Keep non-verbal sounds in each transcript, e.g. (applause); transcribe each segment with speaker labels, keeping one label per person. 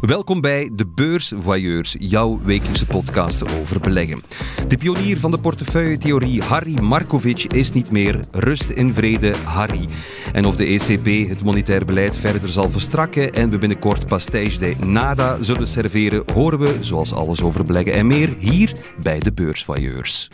Speaker 1: Welkom bij de Beursvoyeurs, jouw wekelijkse podcast over beleggen. De pionier van de portefeuilletheorie Harry Markovic is niet meer. Rust in vrede, Harry. En of de ECB het monetair beleid verder zal verstrakken en we binnenkort Pastage de Nada zullen serveren, horen we, zoals alles over beleggen en meer, hier bij de Beursvoyeurs.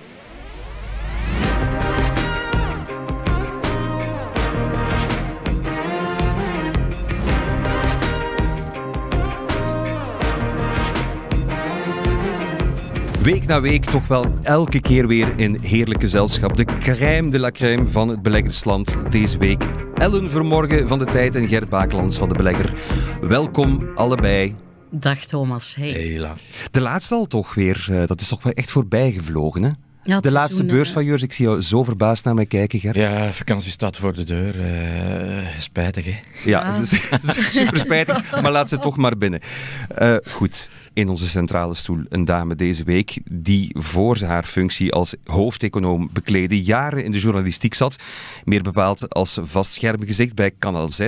Speaker 1: week na week toch wel elke keer weer in heerlijk gezelschap. De crème de la crème van het beleggersland deze week. Ellen Vermorgen van de Tijd en Gert Bakelands van de Belegger. Welkom allebei. Dag Thomas. Hey. De laatste al toch weer. Eh, dat is toch wel echt voorbij gevlogen, hè? de laatste beurs eh, van ik zie jou zo verbaasd naar mij kijken, Gert. Ja, vakantie staat voor de deur. Eh, spijtig, hè? Ja, dus- (laughs) super spijtig, maar laat ze toch maar binnen. Eh, goed, in onze centrale stoel een dame deze week die voor haar functie als hoofdeconoom bekleden jaren in de journalistiek zat. Meer bepaald als vast gezicht bij Kanal Z.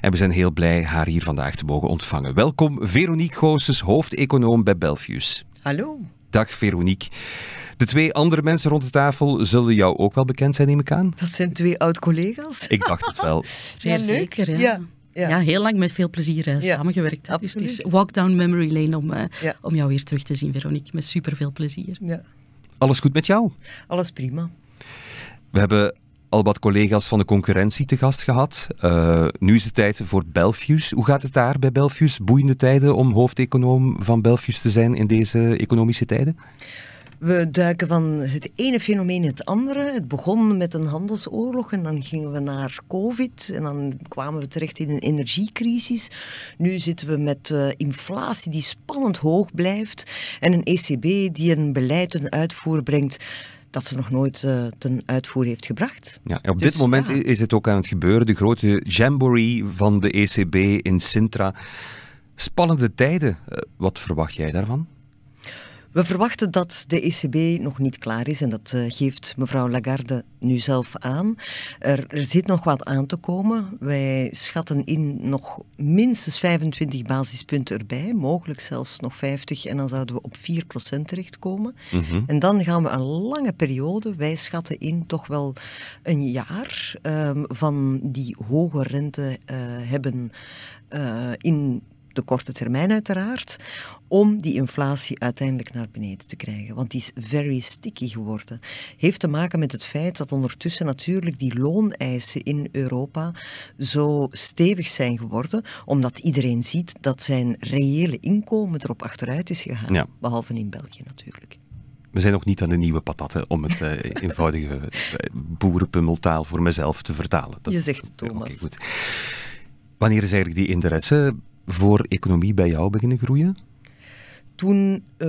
Speaker 1: En we zijn heel blij haar hier vandaag te mogen ontvangen. Welkom, Veronique Goossens, hoofdeconoom bij Belfius. Hallo. Dag, Veronique. De twee andere mensen rond de tafel zullen jou ook wel bekend zijn, neem ik aan. Dat zijn twee oud-collega's. Ik dacht het wel. (laughs)
Speaker 2: Zeer zeker,
Speaker 3: ja. ja. Ja. heel lang met veel plezier samen eh, samengewerkt. dus het is walk down memory lane om, eh, om jou weer terug te zien, Veronique. Met super veel plezier.
Speaker 1: Alles goed met jou?
Speaker 2: Alles prima.
Speaker 1: We hebben al wat collega's van de concurrentie te gast gehad. Eh, nu is de tijd voor Belfius. Hoe gaat het daar bij Belfius? Boeiende tijden om hoofdeconoom van Belfius te zijn in deze economische tijden?
Speaker 2: We duiken van het ene fenomeen in het andere. Het begon met een handelsoorlog en dan gingen we naar COVID en dan kwamen we terecht in een energiecrisis. Nu zitten we met eh, inflatie die spannend hoog blijft en een ECB die een beleid ten uitvoer brengt dat ze nog nooit eh, ten uitvoer heeft gebracht.
Speaker 1: Ja, op dit dus, moment is het ook aan het gebeuren. De grote jamboree van de ECB in Sintra. Spannende tijden. Eh, wat verwacht jij daarvan?
Speaker 2: We verwachten dat de ECB nog niet klaar is en dat eh, geeft mevrouw Lagarde nu zelf aan. Er, er, zit nog wat aan te komen. Wij schatten in nog minstens 25 basispunten erbij, mogelijk zelfs nog 50 en dan zouden we op 4% terechtkomen. Mhm. En dan gaan we een lange periode, wij schatten in toch wel een jaar ehm, van die hoge rente eh, hebben eh, in de korte termijn uiteraard, om die inflatie uiteindelijk naar beneden te krijgen. Want die is very sticky geworden. Heeft te maken met het feit dat ondertussen natuurlijk die looneisen in Europa zo stevig zijn geworden, omdat iedereen ziet dat zijn reële inkomen erop achteruit is gegaan. Ja. Behalve in België natuurlijk
Speaker 1: we zijn nog niet aan de nieuwe patatten om het eh, (laughs) eenvoudige eh, boerenpummeltaal voor mezelf te vertalen.
Speaker 2: Dat... Je zegt Thomas. goed.
Speaker 1: Wanneer is eigenlijk die interesse voor economie bij jou beginnen groeien?
Speaker 2: Toen eh,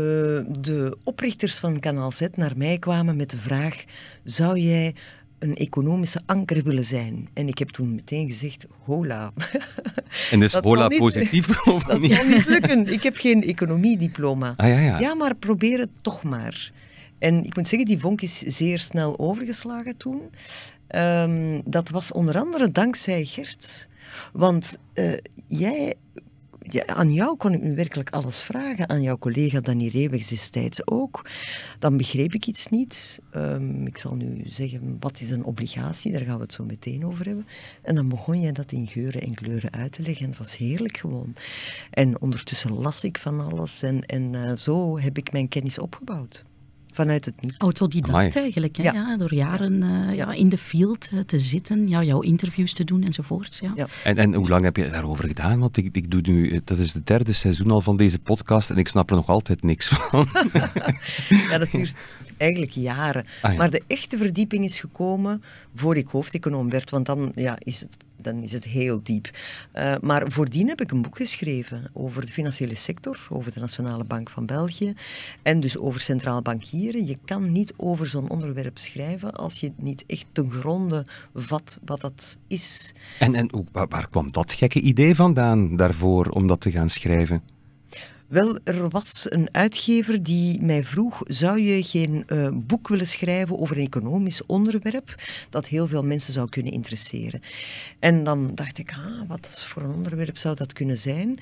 Speaker 2: de oprichters van Kanaal Z naar mij kwamen met de vraag: zou jij een economische anker willen zijn. En ik heb toen meteen gezegd, hola. (laughs)
Speaker 1: En is dus hola positief (laughs) of dat niet? niet
Speaker 2: lukken. Ik heb geen economiediploma. Ah, ja, ja. ja, maar probeer het toch maar. En ik moet zeggen, die vonk is zeer snel overgeslagen toen. Ehm, dat was onder andere dankzij Gert. Want eh, jij ja, aan jou kon ik nu werkelijk alles vragen. Aan jouw collega Danny Reewegs destijds ook. Dan begreep ik iets niet. Ehm, ik zal nu zeggen, wat is een obligatie? Daar gaan we het zo meteen over hebben. En dan begon jij dat in geuren en kleuren uit te leggen. En dat was heerlijk gewoon. En ondertussen las ik van alles. En, en eh, zo heb ik mijn kennis opgebouwd vanuit het niets. het Amai. eigenlijk, hè? Ja. ja. door
Speaker 3: jaren ja, eh, in de field eh, te zitten, ja, jouw interviews te doen enzovoorts. Ja. ja.
Speaker 1: En, en hoe lang heb je daarover gedaan? Want ik, ik doe nu, eh, dat is het derde seizoen al van deze podcast en ik snap er nog altijd niks van.
Speaker 2: (laughs) ja, dat duurt eigenlijk jaren. Ah, maar de echte verdieping is gekomen voor ik hoofdeconoom werd, want dan ja, is het dan is het heel diep. Uh, maar voordien heb ik een boek geschreven over de financiële sector, over de Nationale Bank van België en dus over centraal bankieren. Je kan niet over zo'n onderwerp schrijven als je niet echt ten gronde vat wat dat is.
Speaker 1: En, en waar kwam dat gekke idee vandaan daarvoor om dat te gaan schrijven?
Speaker 2: Wel, er was een uitgever die mij vroeg, zou je geen eh, boek willen schrijven over een economisch onderwerp dat heel veel mensen zou kunnen interesseren? En dan dacht ik, ah, wat voor een onderwerp zou dat kunnen zijn?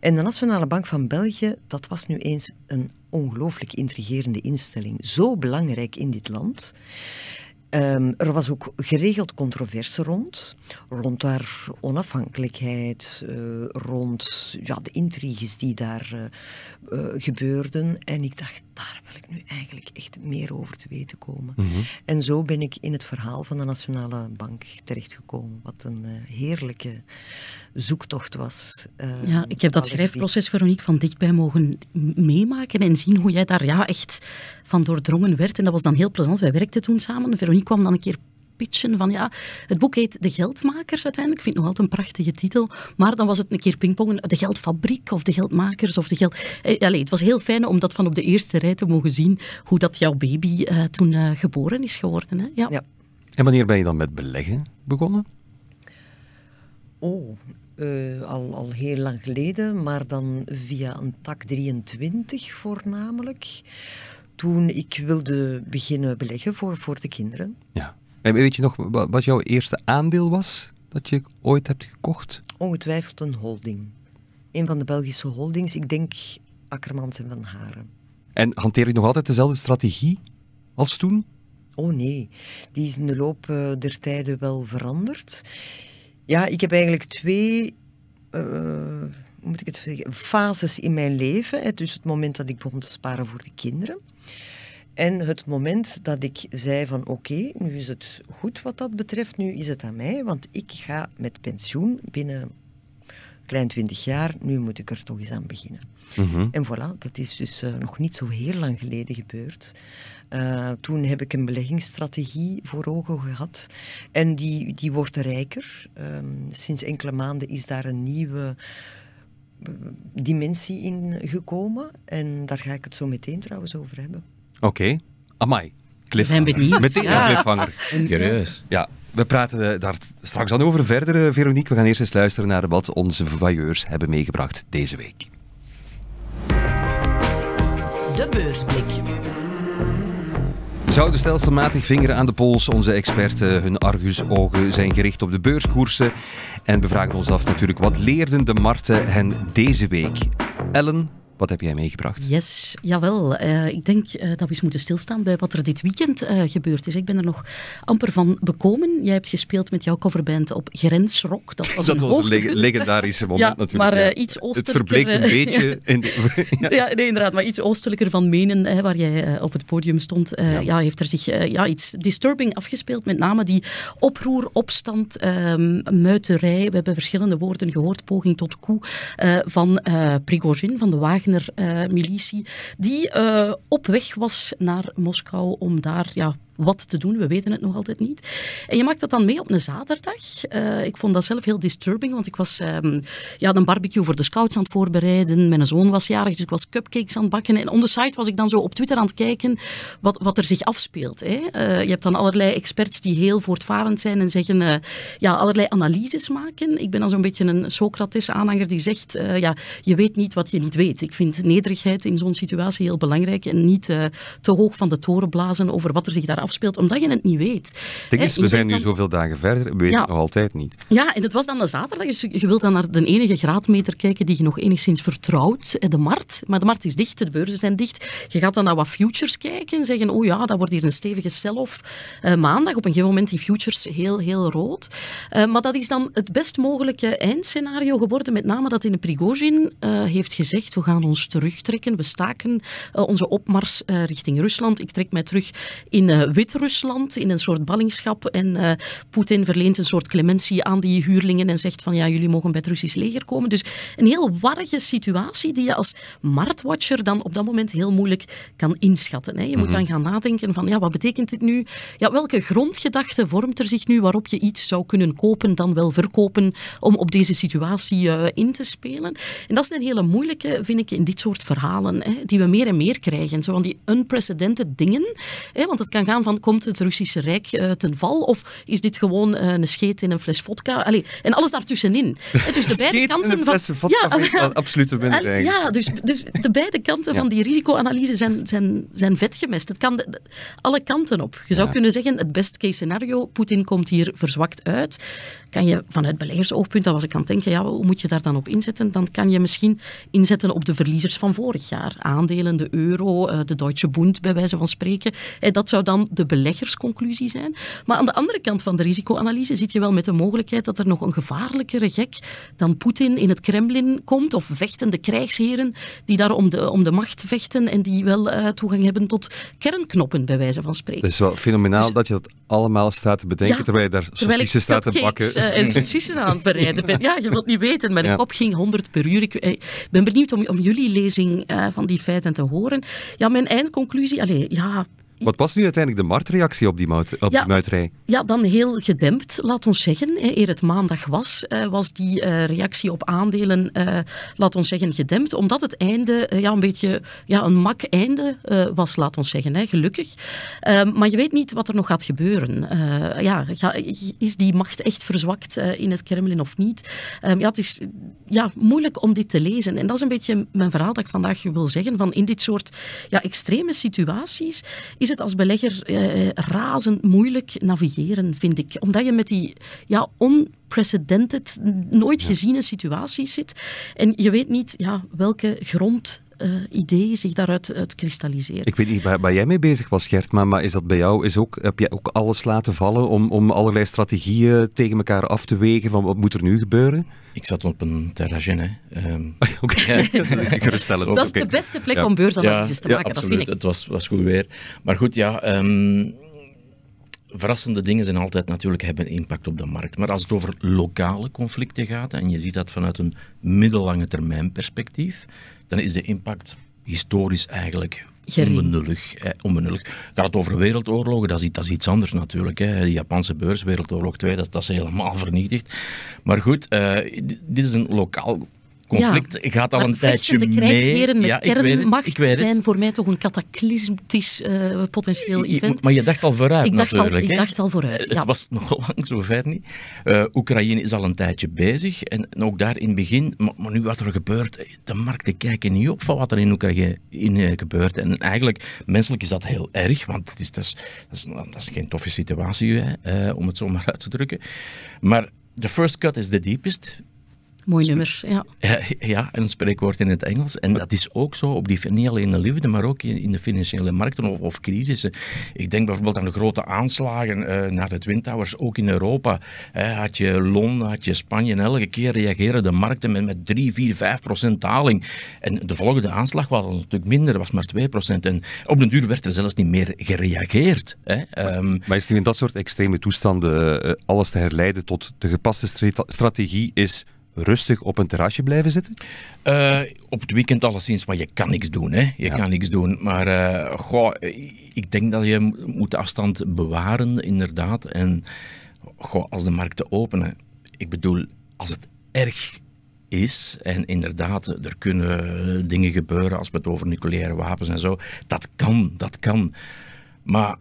Speaker 2: En de Nationale Bank van België, dat was nu eens een ongelooflijk intrigerende instelling. Zo belangrijk in dit land. Ehm, er was ook geregeld controverse rond, rond haar onafhankelijkheid, eh, rond ja, de intriges die daar eh, eh, gebeurden. En ik dacht, daar wil ik nu eigenlijk echt meer over te weten komen. Mhm. En zo ben ik in het verhaal van de Nationale Bank terechtgekomen. Wat een heerlijke zoektocht was. Ehm, ja, ik heb dat schrijfproces,
Speaker 3: Veronique, van dichtbij mogen meemaken en zien hoe jij daar ja, echt van doordrongen werd. En dat was dan heel plezant. Wij werkten toen samen. Veronique kwam dan een keer pitchen van ja, het boek heet De Geldmakers uiteindelijk. Ik vind het nog altijd een prachtige titel. Maar dan was het een keer pingpongen, De Geldfabriek of De Geldmakers of De Geld... Eh, allee, het was heel fijn om dat van op de eerste rij te mogen zien, hoe dat jouw baby eh, toen eh, geboren is geworden. Hè?
Speaker 2: Ja. ja.
Speaker 1: En wanneer ben je dan met beleggen begonnen?
Speaker 2: Oh, eh, al, al heel lang geleden, maar dan via een tak 23 voornamelijk. Toen ik wilde beginnen beleggen voor, voor de kinderen.
Speaker 1: Ja. En weet je nog wat jouw eerste aandeel was dat je ooit hebt gekocht?
Speaker 2: Ongetwijfeld een holding. Een van de Belgische holdings, ik denk Akkermans en Van Haren.
Speaker 1: En hanteer je nog altijd dezelfde strategie als toen?
Speaker 2: Oh nee, die is in de loop eh, der tijden wel veranderd. Ja, ik heb eigenlijk twee. Eh, moet ik het zeggen? Fases in mijn leven. Hè. Dus het moment dat ik begon te sparen voor de kinderen. En het moment dat ik zei van oké, nu is het goed wat dat betreft, nu is het aan mij, want ik ga met pensioen binnen klein twintig jaar, nu moet ik er toch eens aan beginnen. Mhm. En voilà, dat is dus eh, nog niet zo heel lang geleden gebeurd. Eh, toen heb ik een beleggingsstrategie voor ogen gehad. En die, die wordt rijker. Ehm, sinds enkele maanden is daar een nieuwe eh, dimensie in gekomen. En daar ga ik het zo meteen trouwens over hebben.
Speaker 1: Oké. Okay. Amai. zijn We zijn benieuwd. Meteen ja. een cliffhanger. Ja. We praten eh, daar straks dan over verder, Veronique. We gaan eerst eens luisteren naar wat onze voyeurs hebben meegebracht deze week.
Speaker 3: De beursblik
Speaker 1: zouden stelselmatig vingeren aan de pols. Onze experten, eh, hun argusogen zijn gericht op de beurskoersen. En we vragen ons af natuurlijk, wat leerden de markten hen deze week? Ellen, wat heb jij meegebracht?
Speaker 3: Yes, jawel. Eh, ik denk eh, dat we eens moeten stilstaan bij wat er dit weekend eh, gebeurd is. Ik ben er nog amper van bekomen. Jij hebt gespeeld met jouw coverband op Grensrock. Dat was (laughs) een,
Speaker 1: legendarische (laughs) moment ja, natuurlijk. Maar iets oostelijker... Het verbleekt een (laughs) beetje.
Speaker 3: ja. inderdaad. Maar iets oostelijker van Menen, hè, waar jij op het podium stond, ja. heeft er zich ja, iets disturbing afgespeeld. Met name die oproer, opstand, ehm, muiterij. We hebben verschillende woorden gehoord. Poging tot koe van Prigozhin, van de wagen Wagner-militie, eh, die eh, op weg was naar Moskou om daar ja, wat te doen. We weten het nog altijd niet. En je maakt dat dan mee op een zaterdag. Eh, ik vond dat zelf heel disturbing, want ik was um, ja, een barbecue voor de scouts aan het voorbereiden. Mijn zoon was jarig, dus ik was cupcakes aan het bakken. En on the site was ik dan zo op Twitter aan het kijken wat, wat er zich afspeelt. Hè. Eh, je hebt dan allerlei experts die heel voortvarend zijn en zeggen, eh, ja, allerlei analyses maken. Ik ben dan zo'n beetje een Socrates-aanhanger die zegt, ja, je weet niet wat je niet weet. Ik vind nederigheid in zo'n situatie heel belangrijk en niet te hoog van de toren blazen over wat er zich daar speelt omdat je het niet
Speaker 1: weet. we zijn nu zoveel dagen verder, we weten nog altijd niet.
Speaker 3: Ja, en het was dan de zaterdag, dus je wilt dan naar de enige graadmeter kijken die je nog enigszins vertrouwt, eh, de markt. Maar de markt is dicht, de beurzen zijn dicht. Je gaat dan naar wat futures kijken, zeggen, oh ja, dat wordt hier een stevige sell-off eh, maandag. Op een gegeven moment die futures heel, heel rood. Eh, maar dat is dan het best mogelijke eindscenario geworden, met name dat in de Prigozhin heeft gezegd, we gaan ons terugtrekken, we staken onze opmars richting Rusland. Ik trek mij terug in Wit-Rusland in een soort ballingschap. En eh, Poetin verleent een soort clementie aan die huurlingen en zegt van ja, jullie mogen bij het Russisch leger komen. Dus een heel warrige situatie die je als marktwatcher dan op dat moment heel moeilijk kan inschatten. Hè. Je moet mhm. dan gaan nadenken van ja, wat betekent dit nu? Ja, welke grondgedachte vormt er zich nu waarop je iets zou kunnen kopen, dan wel verkopen, om op deze situatie eh, in te spelen? En dat is een hele moeilijke, vind ik, in dit soort verhalen, hè, die we meer en meer krijgen. Zo van die unprecedented dingen. Hè, want het kan gaan van komt het Russische Rijk eh, ten val of is dit gewoon eh, een scheet in een fles vodka? Allee, en alles daartussenin. dus de (laughs) beide kanten van, ja,
Speaker 1: (laughs) absoluut Ja,
Speaker 3: dus, dus de beide kanten van die risicoanalyse zijn, zijn, zijn vet gemest. Het kan alle kanten op. Je zou kunnen zeggen, het best case scenario, Poetin komt hier verzwakt uit kan je vanuit beleggersoogpunt, dat was ik aan het denken, ja, hoe moet je daar dan op inzetten? Dan kan je misschien inzetten op de verliezers van vorig jaar. Aandelen, de euro, eh, de Deutsche Bund bij wijze van spreken. Eh, dat zou dan de beleggersconclusie zijn. Maar aan de andere kant van de risicoanalyse zit je wel met de mogelijkheid dat er nog een gevaarlijkere gek dan Poetin in het Kremlin komt, of vechtende krijgsheren die daar om de, om de macht vechten en die wel eh, toegang hebben tot kernknoppen, bij wijze van spreken.
Speaker 1: Het is wel fenomenaal dus- dat je dat allemaal staat te bedenken, terwijl je daar sausiezen staat te bakken uh, eh, en saucissen aan het bereiden bent. Ja, je wilt
Speaker 3: niet weten, Mijn kop op ging 100 per uur. Eh, ik ben benieuwd om, om jullie lezing eh, van die feiten te horen. Ja, mijn eindconclusie, allez, ja,
Speaker 1: wat was nu uiteindelijk de marktreactie op die, op ja, muiterij?
Speaker 3: Ja, dan heel gedempt, laat ons zeggen. Eer het maandag was, eh, was die eh, reactie op aandelen, eh, laat ons zeggen, gedempt. Omdat het einde ja, een beetje ja, een mak einde was, laat ons zeggen. Gelukkig. Ehm, maar je weet niet wat er nog gaat gebeuren. Ja, is die macht echt verzwakt in het Kremlin of niet? Ehm, ja, het is ja, moeilijk om dit te lezen. En dat is een beetje mijn verhaal dat ik vandaag wil zeggen. Van in dit soort ja, extreme situaties is het als belegger eh, razend moeilijk navigeren, vind ik. Omdat je met die ja, unprecedented, nooit geziene situaties zit. En je weet niet ja, welke grond uh, eh, idee zich daaruit kristalliseren.
Speaker 1: Ik weet niet waar, jij mee bezig was, Gert, maar, maar is dat bij jou is ook, heb je ook alles laten vallen om, om allerlei strategieën tegen elkaar af te wegen van wat moet er nu gebeuren? Ik zat
Speaker 4: op een terragin, hè. Um, (laughs) Oké, okay. (laughs) (laughs) geruststellend. dat is de beste plek om beursanalyses te maken, absoluut. dat vind ik. Het was, was goed weer. Maar goed, ja... Ehm, verrassende dingen zijn altijd natuurlijk hebben impact op de markt. Maar als het over lokale conflicten gaat, en je ziet dat vanuit een middellange termijn perspectief, dan is de impact historisch eigenlijk onbenullig. Eh, Gaat het over wereldoorlogen, dat is, dat is iets anders natuurlijk. Hè. De Japanse beurs, Wereldoorlog 2, dat, dat is helemaal vernietigd. Maar goed, eh, dit is een lokaal conflict ja, gaat al een tijdje mee. krijgsheren met ja, het, zijn
Speaker 3: voor mij toch een cataclysmisch eh, potentieel event. Maar je dacht al vooruit ik dacht natuurlijk. Al, ik dacht al vooruit,
Speaker 4: Het was nog (laughs) lang, zover niet. Eh, Oekraïne is al een tijdje bezig en ook daar in het begin, maar, nu wat er gebeurt, eh, de markten kijken niet op van wat er in Oekraïne gebeurt. En eigenlijk, menselijk is dat heel erg, want het is, dat, is, dat, is, geen toffe situatie, om het zo maar uit te drukken. Maar de first cut is the deepest.
Speaker 3: Mooi nummer, ja.
Speaker 4: ja. ja. een spreekwoord in het Engels. En dat is ook zo, op die, niet alleen in de liefde, maar ook in de financiële markten of, of crisissen. Ik denk bijvoorbeeld aan de grote aanslagen eh, naar de Twin Towers, ook in Europa. had je Londen, had je Spanje, en elke keer reageren de markten met, met 3, 4, 5 procent daling. En de volgende aanslag was natuurlijk minder minder, was maar 2 procent. En op den duur werd er zelfs niet meer gereageerd. Ehm, maar is nu in dat soort
Speaker 1: extreme toestanden eh, alles te herleiden tot de gepaste strategie is
Speaker 4: rustig op een terrasje blijven zitten? Eh, op het weekend alleszins, maar je kan niks doen. Hè? Je kan niks doen. Maar eh, goh, eh, ik denk dat je moet afstand bewaren, inderdaad. En goh, als de markten openen, ik bedoel, als het erg is. En inderdaad, er kunnen dingen gebeuren als we het over nucleaire wapens en zo. Dat kan, dat kan. Maar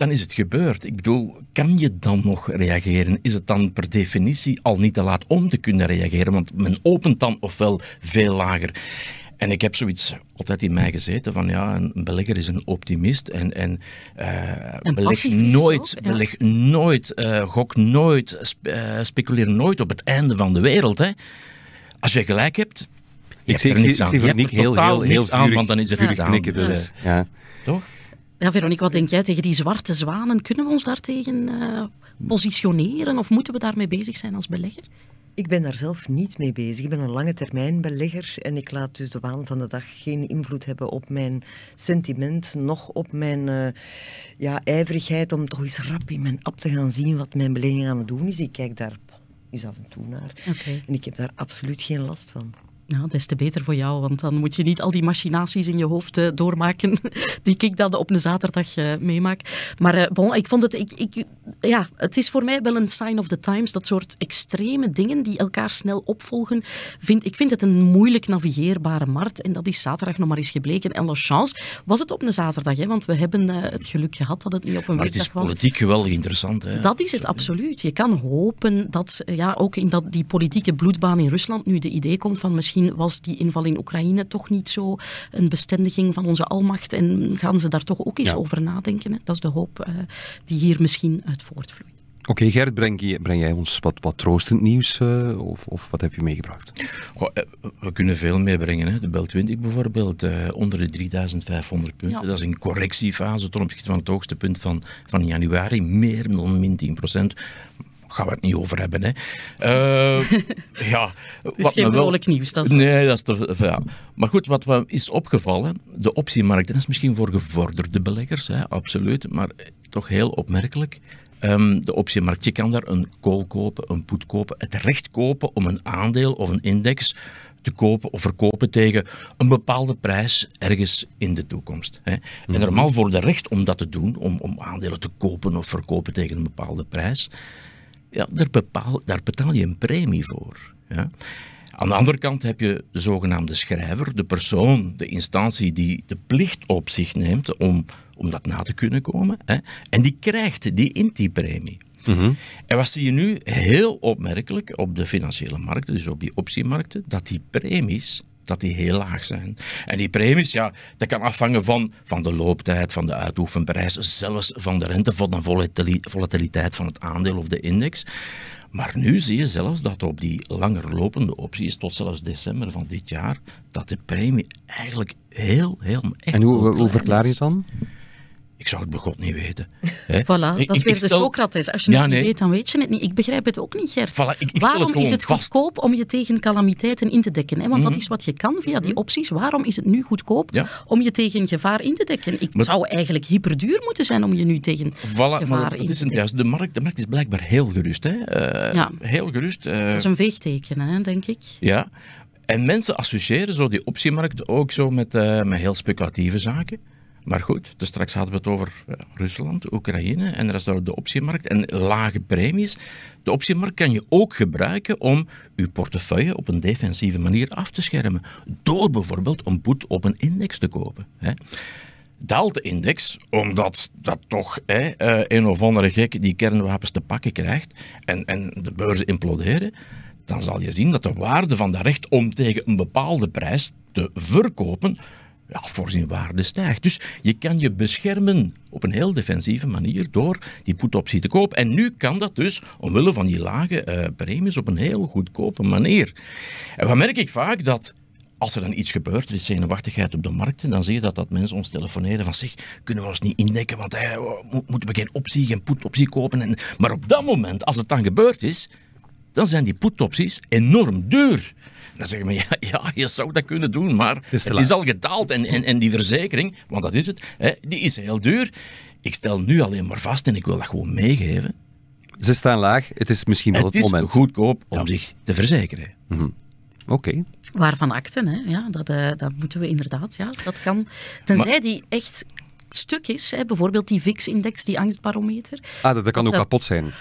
Speaker 4: dan is het gebeurd. Ik bedoel, kan je dan nog reageren? Is het dan per definitie al niet te laat om te kunnen reageren? Want men opent dan ofwel veel lager. En ik heb zoiets altijd in mij gezeten van ja, een belegger is een optimist en, en, uh, beleg nooit, ook, nooit, uh, eh, gok nooit, spe, eh, speculeer nooit op het einde van de wereld. Hè. Als je gelijk hebt, ik zie, er niks aan. je er heel, heel, heel vurig, aan, want dan is het vurig knikken. Dus, ja. Toch?
Speaker 3: Ja, Veronique, wat denk jij tegen die zwarte zwanen? Kunnen we ons daartegen eh, positioneren of moeten we daarmee bezig zijn als belegger?
Speaker 2: Ik ben daar zelf niet mee bezig. Ik ben een lange termijn belegger en ik laat dus de waan van de dag geen invloed hebben op mijn sentiment, nog op mijn uh, ja, ijverigheid om toch eens rap in mijn app te gaan zien wat mijn belegging aan het doen is. Ik kijk daar is af en toe naar. En ik heb daar absoluut geen last van.
Speaker 3: Nou, des te beter voor jou, want dan moet je niet al die machinaties in je hoofd eh, doormaken (laughs) die ik dan op een zaterdag uh, meemaak. Maar eh, bon, ik vond het, ik, ik, ja, het is voor mij wel een sign of the times. Dat soort extreme dingen die elkaar snel opvolgen. Vind, ik vind het een moeilijk navigeerbare markt en dat is zaterdag nog maar eens gebleken. En la chance was het op een zaterdag, hè, want we hebben het geluk gehad dat het niet op een maar was. was. het is
Speaker 4: politiek geweldig interessant. Hè? Dat
Speaker 3: is het, absoluut. Je kan hopen dat ja, ook in dat, die politieke bloedbaan in Rusland nu de idee komt van misschien was die inval in Oekraïne toch niet zo een bestendiging van onze almacht en gaan ze daar toch ook eens over nadenken. Hè? Dat is de hoop eh, die hier misschien uit voortvloeit.
Speaker 1: Oké, Gert, breng, je, breng, jij ons wat, wat troostend nieuws uh, of, of, wat heb je
Speaker 4: meegebracht? Eh, we kunnen veel meebrengen. Hè. De Bel 20 bijvoorbeeld, onder de 3500 punten. Dat is een correctiefase ten opzichte van het hoogste punt van, van januari. Meer dan min 10 procent gaan we het niet over hebben. Hè. Eh, ja, (laughs) is geen vrolijk nieuws. dan. nee, dat is toch. Eh, ja. Maar goed, wat is opgevallen, de optiemarkt, dat is misschien voor gevorderde beleggers, hè, absoluut, maar toch heel opmerkelijk. Ehm, de optiemarkt, je kan daar een call kopen, een put kopen, het recht kopen om een aandeel of een index te kopen of verkopen tegen een bepaalde prijs ergens in de toekomst. Hè. En mhm. normaal voor de recht om dat te doen, om, om aandelen te kopen of verkopen tegen een bepaalde prijs, ja, daar, daar betaal je een premie voor. Ja. Aan de andere kant heb je de zogenaamde schrijver, de persoon, de instantie die de plicht op zich neemt om, om dat na te kunnen komen. Hè. En die krijgt die INTI-premie. Mhm. En wat zie je nu heel opmerkelijk op de financiële markten, dus op die optiemarkten, dat die premies dat die heel laag zijn. En die premies, ja, dat kan afhangen van, van de looptijd, van de uitoefenprijs, zelfs van de rente, van de volatiliteit van het aandeel of de index. Maar nu zie je zelfs dat op die langer lopende opties, tot zelfs december van dit jaar, dat de premie eigenlijk heel, heel echt En hoe, hoe verklaar je het dan? Ik zou het bij God niet weten. He?
Speaker 3: (laughs) Voilà, dat is weer de Socrates. Als je het niet weet, dan weet je het niet. Ik begrijp het ook niet, Gert. Voilà, ik, waarom het is het goedkoop om je tegen calamiteiten in te dekken? Want dat mhm. is wat je kan via die mhm. opties. Waarom is het nu goedkoop om je tegen gevaar in te dekken? Ik zou eigenlijk hyperduur moeten zijn om je nu tegen gevaar in is te dekken.
Speaker 4: de, markt, de markt is blijkbaar heel gerust. Hè? Eh, ja. Heel gerust. Eh. Dat is een
Speaker 3: veegteken, hè, denk ik.
Speaker 4: Ja. En mensen associëren zo die optiemarkt ook zo met, eh, met heel speculatieve zaken. Maar goed, dus straks hadden we het over eh, Rusland, Oekraïne en daar is de optiemarkt en lage premies. De optiemarkt kan je ook gebruiken om je portefeuille op een defensieve manier af te schermen. Door bijvoorbeeld een boet op een index te kopen. Hè daalt de index, omdat dat toch hè, eh, een of andere gek die kernwapens te pakken krijgt en, en de beurzen imploderen, dan zal je zien dat de waarde van dat recht om tegen een bepaalde prijs te verkopen ja, voorzienwaarde stijgt. Dus je kan je beschermen op een heel defensieve manier door die put-optie te kopen. En nu kan dat dus, omwille van die lage eh, premies, op een heel goedkope manier. En wat merk ik vaak? Dat als er dan iets gebeurt, er is zenuwachtigheid op de markten, dan zie je dat, dat mensen ons telefoneren van zeg, kunnen we ons niet indekken, want hey, eh, oh, moeten we geen optie, geen put-optie kopen. En, maar op dat moment, als het dan gebeurd is, dan zijn die put-opties enorm duur. Dan zeggen we, (laughs) ja, ja, je zou dat kunnen doen, maar het is, al gedaald. En, en, en die verzekering, want dat is het, hè, die is heel duur. Ik stel nu alleen maar vast en ik wil dat gewoon meegeven. Ze staan laag, het is misschien wel het, moment. Het is goedkoop om zich te verzekeren. Mhm.
Speaker 1: Oké.
Speaker 3: Waarvan acten hè? Ja, dat, eh, dat moeten we inderdaad, ja, dat kan. Tenzij die echt stuk is. Hè. Bijvoorbeeld die VIX-index, die angstbarometer.
Speaker 1: Ah, dat, kan ook kapot zijn.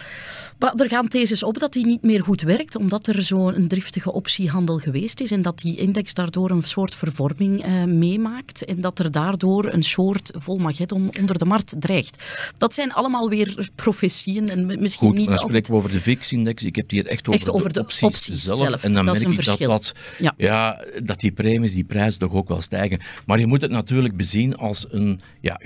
Speaker 3: Maar er gaan theses op dat die niet meer goed werkt, omdat er zo'n driftige optiehandel geweest is en dat die index daardoor een soort vervorming eh, meemaakt en dat er daardoor een soort volmageddon onder de markt dreigt. Dat zijn allemaal weer profecieën en misschien goed, niet dan altijd...
Speaker 4: spreken we over de VIX-index. Ik heb het hier echt over, de, opties, zelf. En dan dat merk ik dat, dat, ja. ja. dat die premies, die prijzen toch ook wel stijgen. Maar je moet het natuurlijk bezien als een, ja,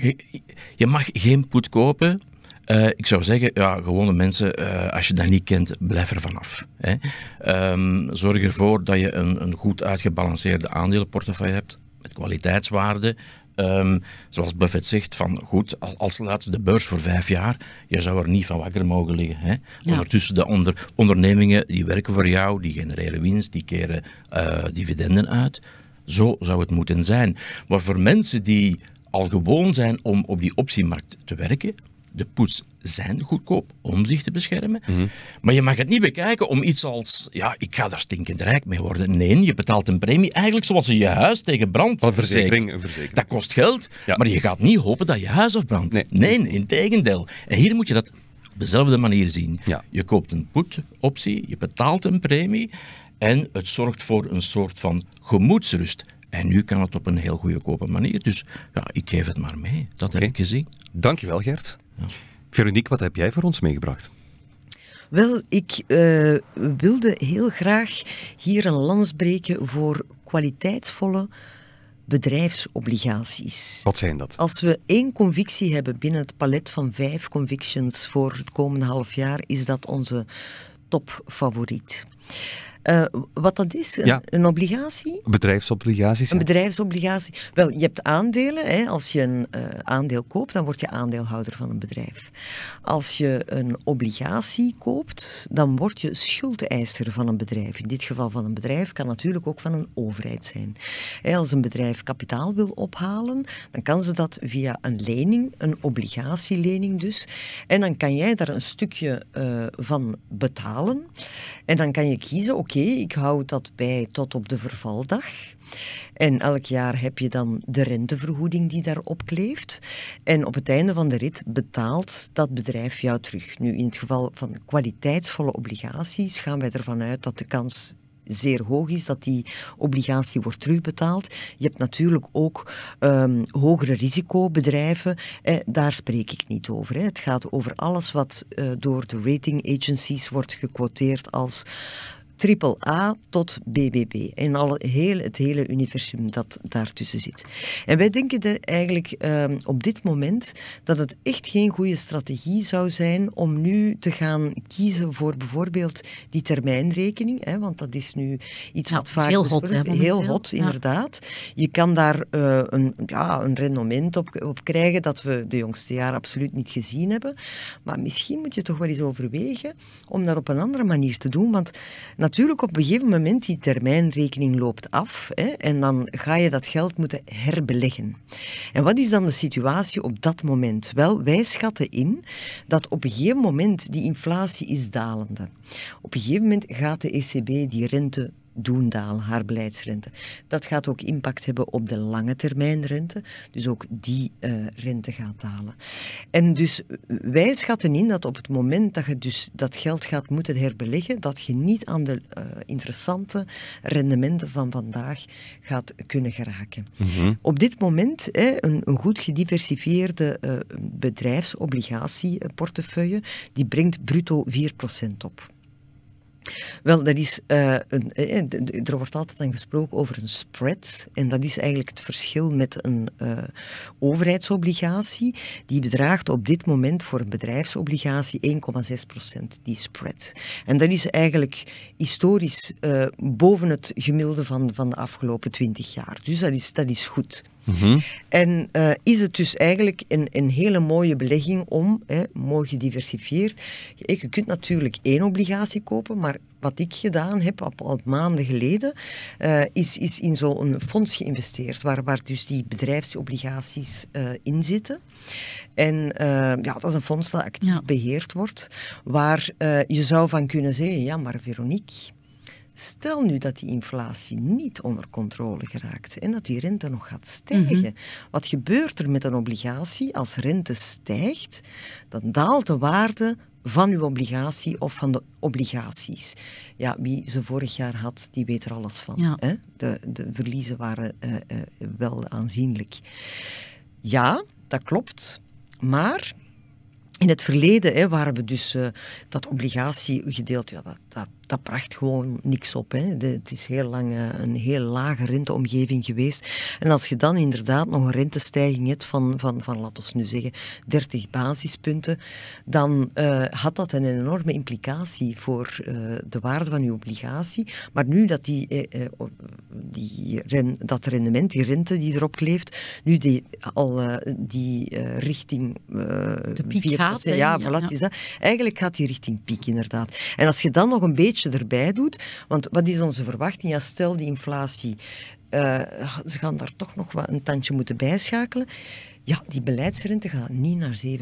Speaker 4: je, mag geen poed kopen. Eh, ik zou zeggen, ja, gewone mensen, eh, als je dat niet kent, blijf er vanaf. Hè. Ehm, zorg ervoor dat je een, een goed uitgebalanceerde aandelenportefeuille hebt, met kwaliteitswaarde. Ehm, zoals Buffett zegt, van goed, als, laatste de beurs voor vijf jaar, je zou er niet van wakker mogen liggen. Hè? Ondertussen, de onder, ondernemingen die werken voor jou, die genereren winst, die keren eh, dividenden uit. Zo zou het moeten zijn. Maar voor mensen die al gewoon zijn om op die optiemarkt te werken. De poets zijn goedkoop om zich te beschermen. Mhm. Maar je mag het niet bekijken om iets als, ja, ik ga daar stinkend rijk mee worden. Nee, je betaalt een premie eigenlijk zoals je je huis tegen brand een Dat kost geld, maar je gaat niet hopen dat je huis afbrandt. Nee, nee in tegendeel. En hier moet je dat op dezelfde manier zien. Je koopt een put-optie, je betaalt een premie en het zorgt voor een soort van gemoedsrust. En nu kan het op een heel goedkope manier. Dus ja, ik geef het maar mee. Dat heb ik gezien. Dankjewel, Gert.
Speaker 1: Ja. Veronique, wat heb jij voor ons meegebracht?
Speaker 2: Wel, ik eh, wilde heel graag hier een lans breken voor kwaliteitsvolle bedrijfsobligaties. Wat zijn dat? Als we één convictie hebben binnen het palet van vijf convictions voor het komende half jaar, is dat onze topfavoriet. Eh, wat dat is? Ja. Een, een, obligatie?
Speaker 1: Bedrijfsobligaties. Een
Speaker 2: bedrijfsobligatie. Wel, je hebt aandelen. Hè. Als je een eh, aandeel koopt, dan word je aandeelhouder van een bedrijf. Als je een obligatie koopt, dan word je schuldeiser van een bedrijf. In dit geval van een bedrijf kan natuurlijk ook van een overheid zijn. als een bedrijf kapitaal wil ophalen, dan kan ze dat via een lening, een obligatielening dus. En dan kan jij daar een stukje eh, van betalen. En dan kan je kiezen, ik hou dat bij tot op de vervaldag. En elk jaar heb je dan de rentevergoeding die daarop kleeft. En op het einde van de rit betaalt dat bedrijf jou terug. Nu, in het geval van kwaliteitsvolle obligaties gaan wij ervan uit dat de kans zeer hoog is, dat die obligatie wordt terugbetaald. Je hebt natuurlijk ook ehm, hogere risicobedrijven. Eh, daar spreek ik niet over. Hè. Het gaat over alles wat eh, door de rating agencies wordt gequoteerd als A tot BBB. En al heel, het hele universum dat daartussen zit. En wij denken eigenlijk ehm, op dit moment dat het echt geen goede strategie zou zijn om nu te gaan kiezen voor bijvoorbeeld die termijnrekening. Hè, want dat is nu iets wat vaak heel hot, hè, heel hot, inderdaad. Je kan daar eh, een, ja, een rendement op, op krijgen dat we de jongste jaren absoluut niet gezien hebben. Maar misschien moet je toch wel eens overwegen om dat op een andere manier te doen. Want natuurlijk natuurlijk op een gegeven moment die termijnrekening loopt af hè, en dan ga je dat geld moeten herbeleggen. En wat is dan de situatie op dat moment? Wel, wij schatten in dat op een gegeven moment die inflatie is dalende. Op een gegeven moment gaat de ECB die rente doen dalen, haar beleidsrente. Dat gaat ook impact hebben op de lange termijn rente. Dus ook die eh, rente gaat dalen. En dus eh, wij schatten in dat op het moment dat je dus dat geld gaat moeten herbeleggen, dat je niet aan de eh, interessante rendementen van vandaag gaat kunnen geraken. Mhm. Op dit moment, hè, een, een, goed gediversifieerde bedrijfsobligatieportefeuille, die brengt bruto 4% op. Wel, dat is, eh, een, eh, eh, er wordt altijd dan gesproken over een spread. En dat is eigenlijk het verschil met een overheidsobligatie. Die bedraagt op dit moment voor een bedrijfsobligatie 1,6% die spread. En dat is eigenlijk historisch boven het gemiddelde van, van de afgelopen 20 jaar. Dus dat is, dat is goed. Mhm. En eh, is het dus eigenlijk een, een hele mooie belegging om, hè, mooi gediversifieerd. Je kunt natuurlijk één obligatie kopen, maar wat ik gedaan heb al maanden geleden, eh, is, is in zo'n fonds geïnvesteerd, waar, waar dus die bedrijfsobligaties uh, in zitten. En ja, dat is een fonds dat actief beheerd wordt, waar je zou van kunnen zeggen, ja maar Veronique, Stel nu dat die inflatie niet onder controle geraakt en dat die rente nog gaat stijgen. Mhm. Wat gebeurt er met een obligatie als rente stijgt? Dan daalt de waarde van uw obligatie of van de obligaties. Ja, wie ze vorig jaar had, die weet er alles van. Hè? De, de, verliezen waren eh, eh, wel aanzienlijk. Ja, dat klopt. Maar in het verleden hè, waren we dus uh, dat obligatiegedeelte, ja, dat, dat bracht gewoon niks op. Hè. het is heel lang eh, een heel lage renteomgeving geweest. En als je dan inderdaad nog een rentestijging hebt van, van, van laten we nu zeggen, 30 basispunten, dan eh, had dat een enorme implicatie voor eh, de waarde van je obligatie. Maar nu dat die, die ren, dat rendement, die rente die erop kleeft, nu die, al die richting... de piek 4%, gaat, Ja, voilà, Is dat. Eigenlijk gaat die richting piek, inderdaad. En als je dan nog een beetje erbij doet. Want wat is onze verwachting? Ja, stel die inflatie. Eh, ze gaan daar toch nog wat een tandje moeten bijschakelen. Ja, die beleidsrente gaat niet naar 7%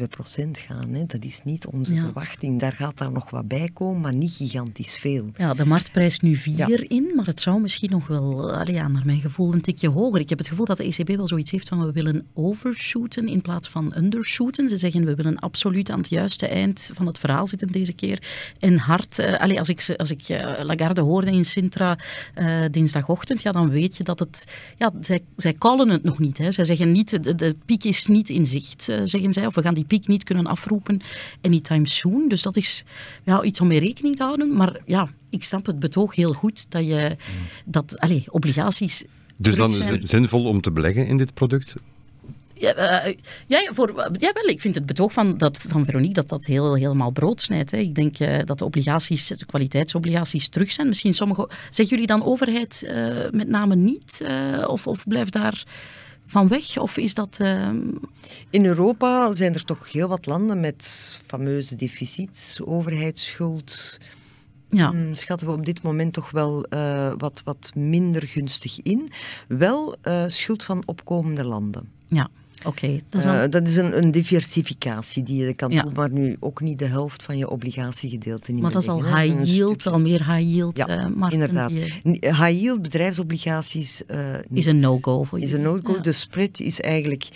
Speaker 2: gaan. Hè. Dat is niet onze verwachting. Daar gaat daar nog wat bij komen, maar niet gigantisch veel.
Speaker 3: Ja, de marktprijs nu vier in, maar het zou misschien nog wel, allee, naar mijn gevoel, een tikje hoger. Ik heb het gevoel dat de ECB wel zoiets heeft van we willen overshooten in plaats van undershooten. Ze zeggen we willen absoluut aan het juiste eind van het verhaal zitten deze keer. En hard, uh, als ik, als ik eh, Lagarde hoorde in Sintra eh, dinsdagochtend, ja, dan weet je dat het, ja, zij, zij callen het nog niet. Hè. Zij zeggen niet de, de piek is is niet in zicht, eh, zeggen zij. Of we gaan die piek niet kunnen afroepen anytime soon. Dus dat is ja, iets om mee rekening te houden. Maar ja, ik snap het betoog heel goed dat je dat, allez, obligaties. Dus dan is het
Speaker 1: zinvol om te beleggen in dit product?
Speaker 3: Eh, ja, voor, ja, wel, ik vind het betoog van, dat, van Veronique dat dat heel, helemaal broodsnijdt. Hè. Ik denk eh, dat de obligaties, de kwaliteitsobligaties terug zijn. Misschien sommige... Zeggen jullie dan overheid met name niet? of, of blijft daar van weg? Of is dat...
Speaker 2: Ehm, in Europa zijn er toch heel wat landen met fameuze deficits, overheidsschuld. Ja. Hmm, schatten we op dit moment toch wel eh, wat, wat minder gunstig in. Wel eh, schuld van opkomende landen. Ja. Oké. Eh, dat is een, een, diversificatie die je kan doen, maar nu ook niet de helft van je obligatiegedeelte. Niet maar dat is al high yield, al meer high yield. Ja, eh, inderdaad. High yield bedrijfsobligaties eh, is een no-go voor je. Is een no-go. De spread is eigenlijk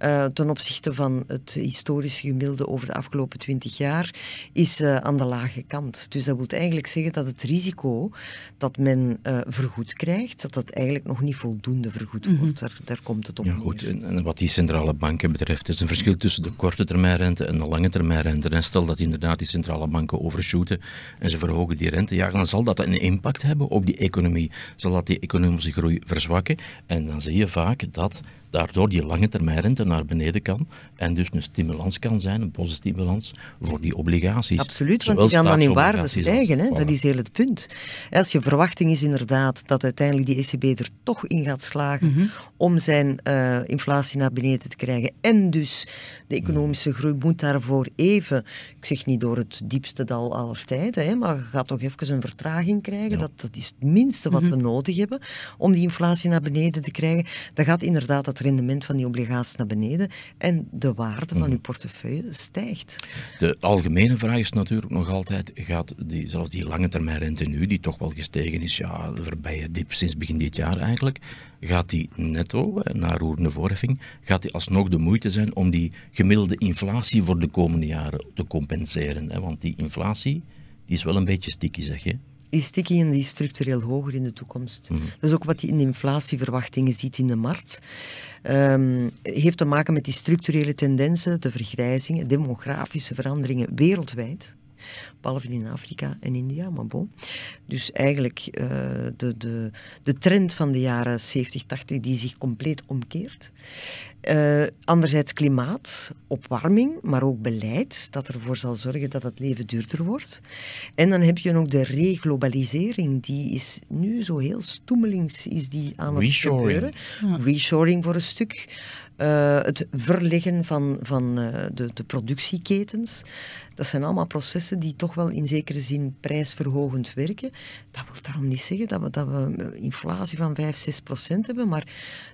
Speaker 2: eh, ten opzichte van het historische gemiddelde over de afgelopen twintig jaar is eh, aan de lage kant. Dus dat wil eigenlijk zeggen dat het risico dat men eh, vergoed krijgt, dat dat eigenlijk nog niet voldoende vergoed mhm. wordt. daar, daar, komt het op ja, Goed, en,
Speaker 4: wat die centrale banken betreft, is een verschil tussen de korte termijnrente en de lange termijnrente. En stel dat inderdaad die centrale banken overshooten en ze verhogen die rente, ja, dan zal dat een impact hebben op die economie. Zal dat die economische groei verzwakken? En dan zie je vaak dat daardoor die lange termijnrente naar beneden kan en dus een stimulans kan zijn, een positieve stimulans voor die obligaties. Absoluut, want die gaan dan in waarde stijgen,
Speaker 2: hè? dat is heel het punt. Als je verwachting is inderdaad dat uiteindelijk die ECB er toch in gaat slagen mhm. om zijn eh, inflatie naar beneden te krijgen en dus de economische groei moet daarvoor even, ik zeg niet door het diepste dal aller tijden, hè, maar gaat toch even een vertraging krijgen. Dat, dat is het minste wat mhm. we nodig hebben om die inflatie naar beneden te krijgen. Dan gaat inderdaad het rendement van die obligaties naar beneden en de waarde van uw mhm. portefeuille stijgt.
Speaker 4: De algemene vraag is natuurlijk nog altijd, gaat die, zelfs die lange termijn rente nu, die toch wel gestegen is, ja, voorbije dip sinds begin dit jaar eigenlijk, gaat die netto, na roerende voorheffing, gaat die alsnog de moeite zijn om die gemiddelde inflatie voor de komende jaren te compenseren. Hè? Want die inflatie die is wel een beetje sticky, zeg je
Speaker 2: is sticky en die is structureel hoger in de toekomst. Dus Dat is ook wat je in de inflatieverwachtingen ziet in de markt. Um, heeft te maken met die structurele tendensen, de vergrijzingen, demografische veranderingen wereldwijd. Behalve in Afrika en India, maar bon. Dus eigenlijk eh, de, de, de trend van de jaren 70, 80 die zich compleet omkeert. Eh, anderzijds klimaat, opwarming, maar ook beleid dat ervoor zal zorgen dat het leven duurder wordt. En dan heb je nog de reglobalisering, die is nu zo heel stoemelings is die aan het gebeuren. Reshoring voor een stuk. Eh, het verleggen van, van eh, de, de, productieketens. Dat zijn allemaal processen die toch wel in zekere zin prijsverhogend werken. Dat wil daarom niet zeggen dat we, dat we inflatie van 5, 6 procent hebben, maar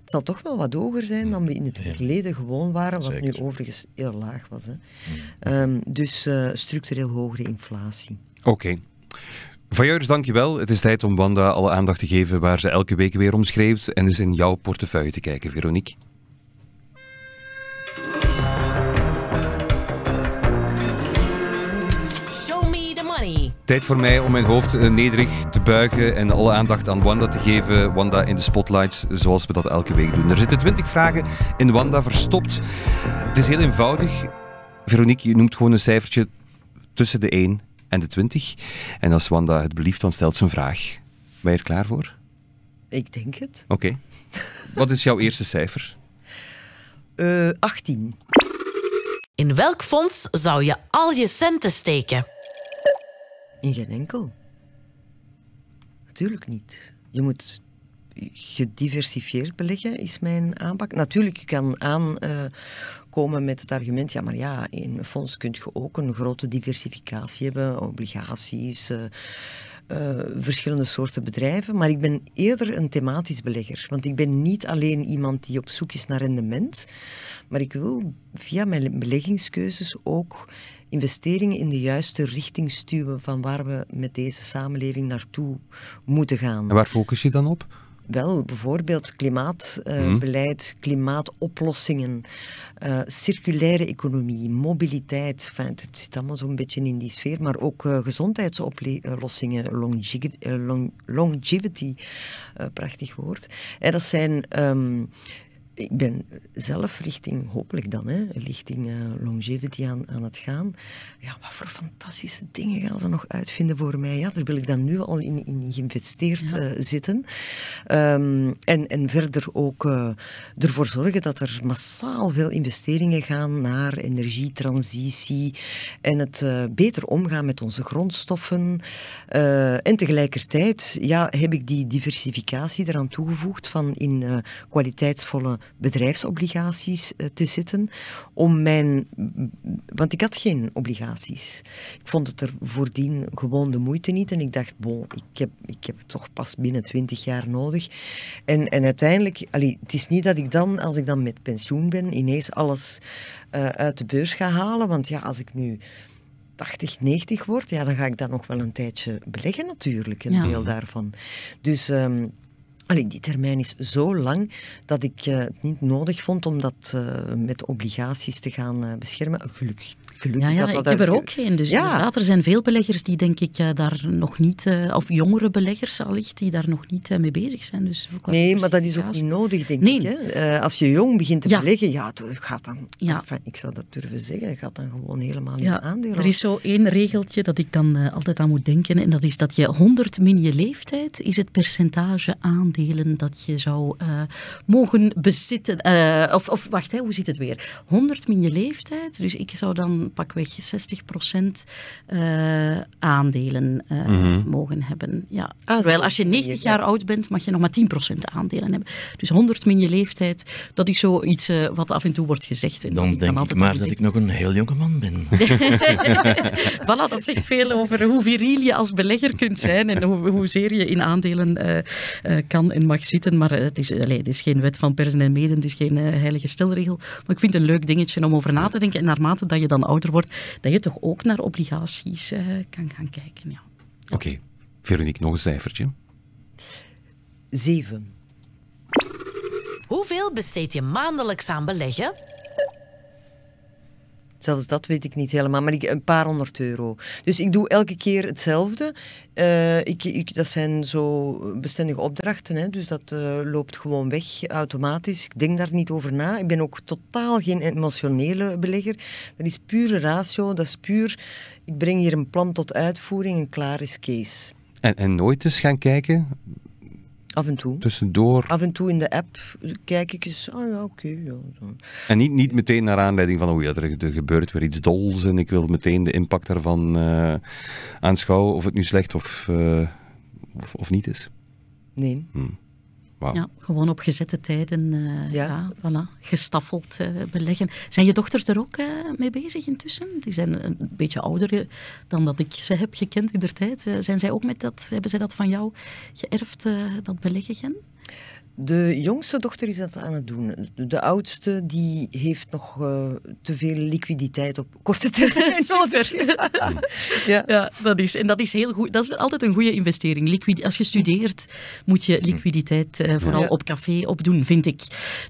Speaker 2: het zal toch wel wat hoger zijn dan we in het verleden gewoon waren, wat nu overigens heel laag was. Hè. Mm. Ehm, dus eh, structureel hogere inflatie.
Speaker 1: Oké. Okay. dankjewel. Het is tijd om Wanda alle aandacht te geven waar ze elke week weer omschreef en eens in jouw portefeuille te kijken, Veronique. Tijd voor mij om mijn hoofd eh, nederig te buigen en alle aandacht aan Wanda te geven. Wanda in de spotlights, zoals we dat elke week doen. Er zitten twintig vragen in Wanda verstopt. Het is heel eenvoudig. Veronique, je noemt gewoon een cijfertje tussen de 1 en de 20. En als Wanda het belieft, dan stelt ze een vraag. Ben je er klaar voor? Ik denk het. Oké. Wat is jouw eerste cijfer?
Speaker 3: Uh, eh, 18. In welk fonds zou je al je centen steken?
Speaker 2: In geen enkel. Natuurlijk niet. Je moet gediversifieerd beleggen, is mijn aanpak. Natuurlijk, je kan aankomen met het argument, ja, maar ja, in een fonds kun je ook een grote diversificatie hebben, obligaties, eh, eh, verschillende soorten bedrijven. Maar ik ben eerder een thematisch belegger, want ik ben niet alleen iemand die op zoek is naar rendement, maar ik wil via mijn beleggingskeuzes ook investeringen in de juiste richting stuwen van waar we met deze samenleving naartoe moeten gaan. En waar focus je dan op? Wel, bijvoorbeeld klimaatbeleid, eh, mhm. klimaatoplossingen, eh, circulaire economie, mobiliteit. Enfin, het zit allemaal zo'n beetje in die sfeer, maar ook eh, gezondheidsoplossingen, longevity, prachtig woord. En dat zijn ehm, ik ben zelf richting, hopelijk dan, hè, richting uh, longevity aan, aan het gaan. Ja, wat voor fantastische dingen gaan ze nog uitvinden voor mij? Ja, daar wil ik dan nu al in, in geïnvesteerd eh, zitten. Ehm, en, en verder ook eh, ervoor zorgen dat er massaal veel investeringen gaan naar energietransitie en het beter omgaan met onze grondstoffen. en tegelijkertijd ja, heb ik die diversificatie eraan toegevoegd van in kwaliteitsvolle bedrijfsobligaties eh, te zitten. Om mijn, want ik had geen obligaties. Ik vond het er voordien gewoon de moeite niet. En ik dacht, bon, ik heb, ik heb het toch pas binnen twintig jaar nodig. En, en uiteindelijk, allee, het is niet dat ik dan, als ik dan met pensioen ben, ineens alles eh, uit de beurs ga halen. Want ja, als ik nu... 80, 90 wordt, ja, dan ga ik dat nog wel een tijdje beleggen natuurlijk, een deel daarvan. Dus ehm, Allee, die termijn is zo lang dat ik eh, het niet nodig vond om dat eh, met obligaties te gaan eh, beschermen. Gelukkig gelukkig. Ja, ja, ik heb er ook geen. Dus ja. inderdaad, er zijn veel
Speaker 3: beleggers die denk ik eh, daar nog niet, eh, of jongere beleggers allicht, die daar nog niet eh, mee bezig zijn. Dus nee, maar dat is ook niet
Speaker 2: nodig, denk ik. Hè? als je jong begint te beleggen, ja, gaat dan, ik zou dat durven zeggen, gaat dan gewoon helemaal in aandelen. Er is
Speaker 3: zo één regeltje dat ik dan altijd aan moet denken, en dat is dat je 100 min je leeftijd is het percentage aandelen dat je zou mogen bezitten. of, of wacht, hè, hoe zit het weer? 100 min je leeftijd, dus ik zou dan pakweg 60% uh, eh, aandelen uh, mogen hebben. Ja. Ah, Terwijl als je 90 jaar oud bent, mag je nog maar 10% aandelen hebben. Dus 100 min je leeftijd, dat is zoiets uh, eh, wat af en toe
Speaker 4: wordt gezegd. dan, denk ik maar dat ik nog een heel jonge man ben. (laughs)
Speaker 3: voilà, dat zegt veel over hoe viriel je als belegger kunt zijn en hoe, hoezeer je in aandelen kan en mag zitten. Maar het, is, allez, het is geen wet van persen en meden, het is geen heilige stelregel. Maar ik vind het een leuk dingetje om over na te denken. En naarmate dat je dan oud wordt, dat je toch ook naar obligaties eh, kan gaan kijken. Ja.
Speaker 1: Oké, okay. Veronique, nog een cijfertje.
Speaker 2: Zeven.
Speaker 3: Hoeveel besteed je maandelijks aan beleggen?
Speaker 2: Zelfs dat weet ik niet helemaal, maar ik, een paar honderd euro. Dus ik doe elke keer hetzelfde. Eh, ik, dat zijn zo bestendige opdrachten, hè, dus dat eh, loopt gewoon weg automatisch. Ik denk daar niet over na. Ik ben ook totaal geen emotionele belegger. Dat is pure ratio, dat is puur... Ik breng hier een plan tot uitvoering en klaar is case.
Speaker 1: En, en nooit eens gaan kijken Af en toe. Tussendoor.
Speaker 2: Af en toe in de app kijk ik eens, oh ja, oké. ja.
Speaker 1: En niet, niet meteen naar aanleiding van, oh ja, er, gebeurt weer iets dols en ik wil meteen de impact daarvan uh, aanschouwen, of het nu slecht of, eh, of, niet is.
Speaker 2: Nee. Hmm.
Speaker 1: Ja,
Speaker 3: gewoon op gezette tijden, eh, ja. voilà, gestaffeld eh, beleggen. Zijn je dochters er ook eh, mee bezig intussen? Die zijn een beetje ouder dan dat ik ze heb gekend in de tijd. zijn zij ook met dat, hebben zij dat van jou geërfd, dat beleggen?
Speaker 2: De jongste dochter is dat aan het doen. De oudste die heeft nog eh, te veel liquiditeit op korte (laughs)
Speaker 3: termijn. ja. (laughs) ja. ja, dat is. En dat is heel goed. Dat is altijd een goede investering. Liquid, als je studeert, moet je mm-hmm. liquiditeit eh, vooral op café opdoen, vind ik.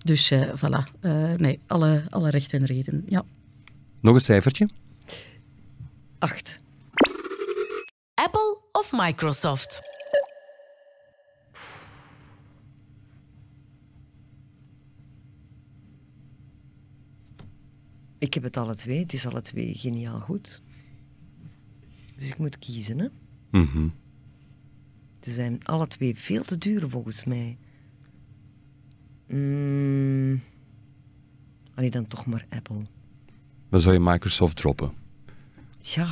Speaker 3: Dus uh, voilà. nee, alle, alle recht en reden. Ja.
Speaker 1: Nog een cijfertje? Acht.
Speaker 3: Apple of Microsoft?
Speaker 2: Ik heb het alle twee. Het is alle twee geniaal goed. Dus ik moet kiezen, hè. Mm Ze zijn alle twee veel te duur, volgens mij. Mm. Allee, dan toch maar Apple.
Speaker 1: Dan zou je Microsoft droppen.
Speaker 2: Ja.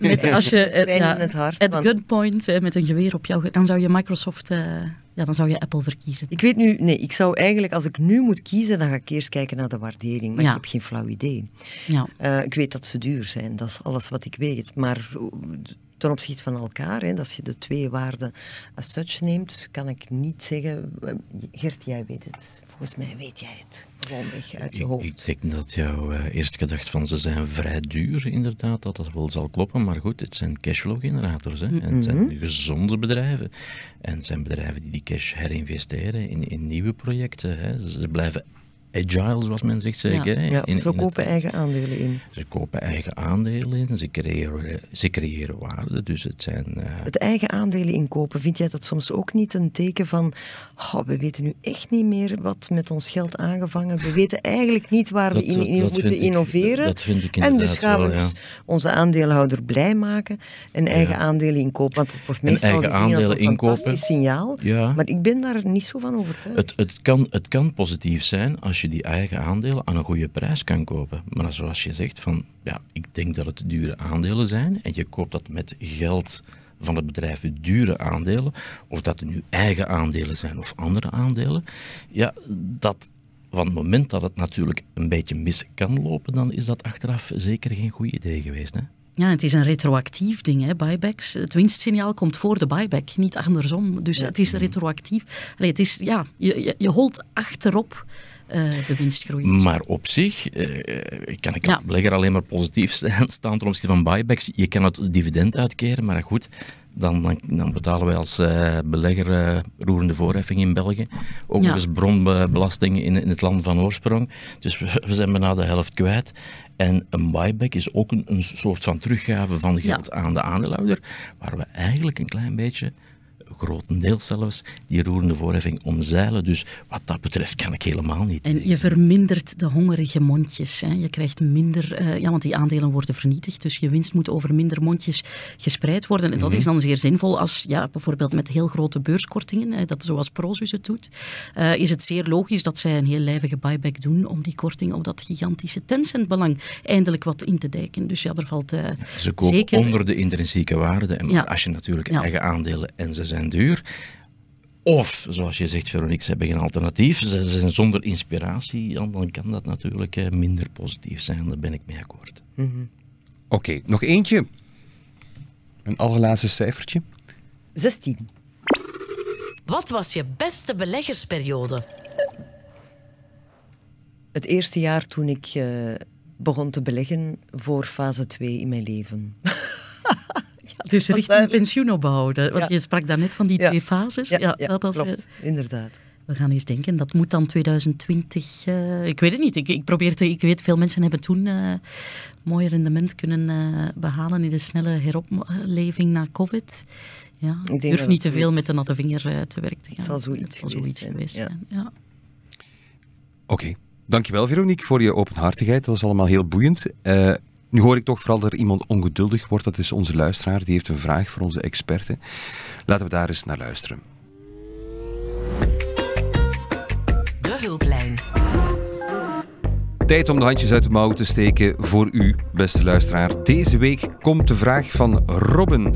Speaker 2: met, als je eh, nou, het, hart, at
Speaker 3: want... gunpoint eh, met een geweer op jou... dan zou je Microsoft... Eh, ja, dan zou je Apple verkiezen. Ik
Speaker 2: weet nu, nee, ik zou eigenlijk, als ik nu moet kiezen, dan ga ik eerst kijken naar de waardering. Maar ik heb geen flauw idee. Ja. Eh, ik weet dat ze duur zijn, dat is alles wat ik weet. Maar eh, ten opzichte van elkaar, hè, als je de twee waarden as such neemt, kan ik niet zeggen. Eh, Gert, jij weet het. Volgens mij weet jij het uit je hoofd.
Speaker 4: Ik, denk dat jouw eh, eerste gedacht van ze zijn vrij duur, inderdaad, dat dat wel zal kloppen. Maar goed, het zijn cashflow-generators. En het zijn mhm. gezonde bedrijven. En het zijn bedrijven die die cash herinvesteren in, in nieuwe projecten. Hè. Ze blijven agile, zoals men zegt zeker. Ja, in, ze kopen eigen aandelen in. Ze kopen eigen aandelen in, ze creëren, ze creëren waarde. Dus het zijn... Eh, het
Speaker 2: eigen aandelen inkopen, vind jij dat soms ook niet een teken van oh, we weten nu echt niet meer wat met ons geld aangevangen. We weten eigenlijk niet waar we in, moeten innoveren. Dat vind ik en dus gaan we dus onze aandeelhouder blij maken en eigen aandelen inkopen. Want het wordt meestal eigen aandelen als een inkopen. signaal. Maar ik ben daar niet zo van overtuigd. Het,
Speaker 4: het, kan, het kan positief zijn als je die eigen aandelen aan een goede prijs kan kopen. Maar zoals je zegt, van, ja, ik denk dat het dure aandelen zijn en je koopt dat met geld van het bedrijf dure aandelen, of dat het nu eigen aandelen zijn of andere aandelen, ja, dat van het moment dat het natuurlijk een beetje mis kan lopen, dan is dat achteraf zeker geen goed idee geweest. Hè?
Speaker 3: Ja, het is een retroactief ding, hè, buybacks. Het winstsignaal komt voor de buyback, niet andersom. Dus het is retroactief. Allee, het is, ja, je, je, je holt achterop uh, de groeit.
Speaker 4: Maar op zich eh, kan ik als belegger alleen maar positief (laughs) staan ten van buybacks. Je kan het dividend uitkeren, maar goed, dan, dan, dan betalen wij als eh, belegger roerende voorheffing in België. Ook nog eens bronbelasting in, in, het land van oorsprong. Dus we, zijn bijna de helft kwijt. En een buyback is ook een, een soort van teruggave van geld aan de aandeelhouder, waar we eigenlijk een klein beetje grotendeels zelfs, die roerende voorheffing omzeilen. Dus wat dat betreft kan ik helemaal niet.
Speaker 3: En je vermindert de hongerige mondjes. Hè. Je krijgt minder, eh, ja, want die aandelen worden vernietigd, dus je winst moet over minder mondjes gespreid worden. En dat mhm. is dan zeer zinvol als, ja, bijvoorbeeld met heel grote beurskortingen, hè, dat zoals Prozus het doet, eh, is het zeer logisch dat zij een heel lijvige buyback doen om die korting op dat gigantische Tencent-belang eindelijk wat in te dijken. Dus ja, er valt uh, Ze kopen zeker... onder
Speaker 4: de intrinsieke waarde, en als je natuurlijk eigen aandelen en ze zijn duur. Of, zoals je zegt, Veronique, ze hebben geen alternatief. Ze zijn zonder inspiratie. Dan kan dat natuurlijk eh, minder positief zijn. Daar ben ik mee akkoord. Mhm. Oké, nog eentje. Een allerlaatste cijfertje.
Speaker 2: 16. Wat
Speaker 3: was je beste beleggersperiode?
Speaker 2: Het eerste jaar toen ik eh, begon te beleggen voor fase 2 in mijn leven. (laughs) dus richting pensioen Want je sprak daarnet van die twee fases. Ja,
Speaker 3: dat is Inderdaad. We gaan eens denken, dat moet dan 2020... Eh, ik weet het niet. Ik, ik, probeer te... Ik weet, veel mensen hebben toen uh, eh, mooi rendement kunnen eh, behalen in de snelle heropleving na COVID. Ja, durf niet te veel met de natte vinger te werk te gaan. zal zoiets, zal zoiets
Speaker 2: geweest, zijn. Ja.
Speaker 1: Oké. Dankjewel, Veronique, voor je openhartigheid. Dat was allemaal heel boeiend. Nu hoor ik toch vooral dat er iemand ongeduldig wordt. Dat is onze luisteraar. Die heeft een vraag voor onze experten. Laten we daar eens naar luisteren.
Speaker 2: De hulplijn.
Speaker 1: Tijd om de handjes uit de mouw te steken voor u, beste luisteraar. Deze week komt de vraag van Robin.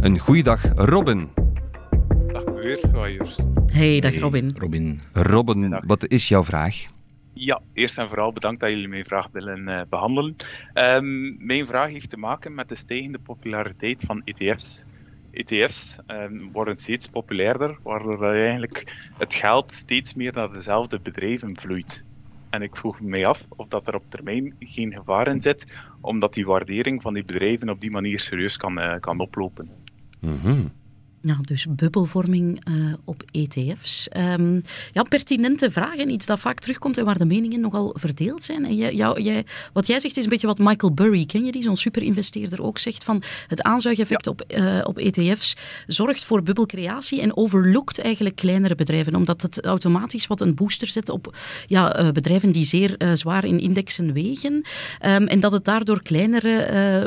Speaker 1: Een goeiedag, Robin. Dag, Uur. Hey, dag Robin. Robin. Robin, wat is jouw vraag?
Speaker 4: Ja, eerst en vooral bedankt dat jullie mijn vraag willen eh, behandelen. Ehm, mijn vraag heeft te maken met de stijgende
Speaker 3: populariteit van ETF's. ETF's ehm, worden steeds populairder, waardoor eigenlijk het geld steeds meer naar dezelfde bedrijven vloeit. En ik vroeg me af of dat er op termijn geen gevaar in zit, omdat die waardering van die bedrijven op die manier serieus
Speaker 4: kan, eh, kan oplopen. Mm
Speaker 3: dus bubbelvorming eh, op ETF's. Ehm, ja, pertinente vragen, iets dat vaak terugkomt en waar de meningen nogal verdeeld zijn. En jij, wat jij zegt is een beetje wat Michael Burry, ken je die, zo'n superinvesteerder ook zegt van het aanzuigeffect op, eh, op ETF's zorgt voor bubbelcreatie en overloekt eigenlijk kleinere bedrijven, omdat het automatisch wat een booster zet op ja, eh, bedrijven die zeer zwaar in indexen wegen. Ehm, en dat het daardoor kleinere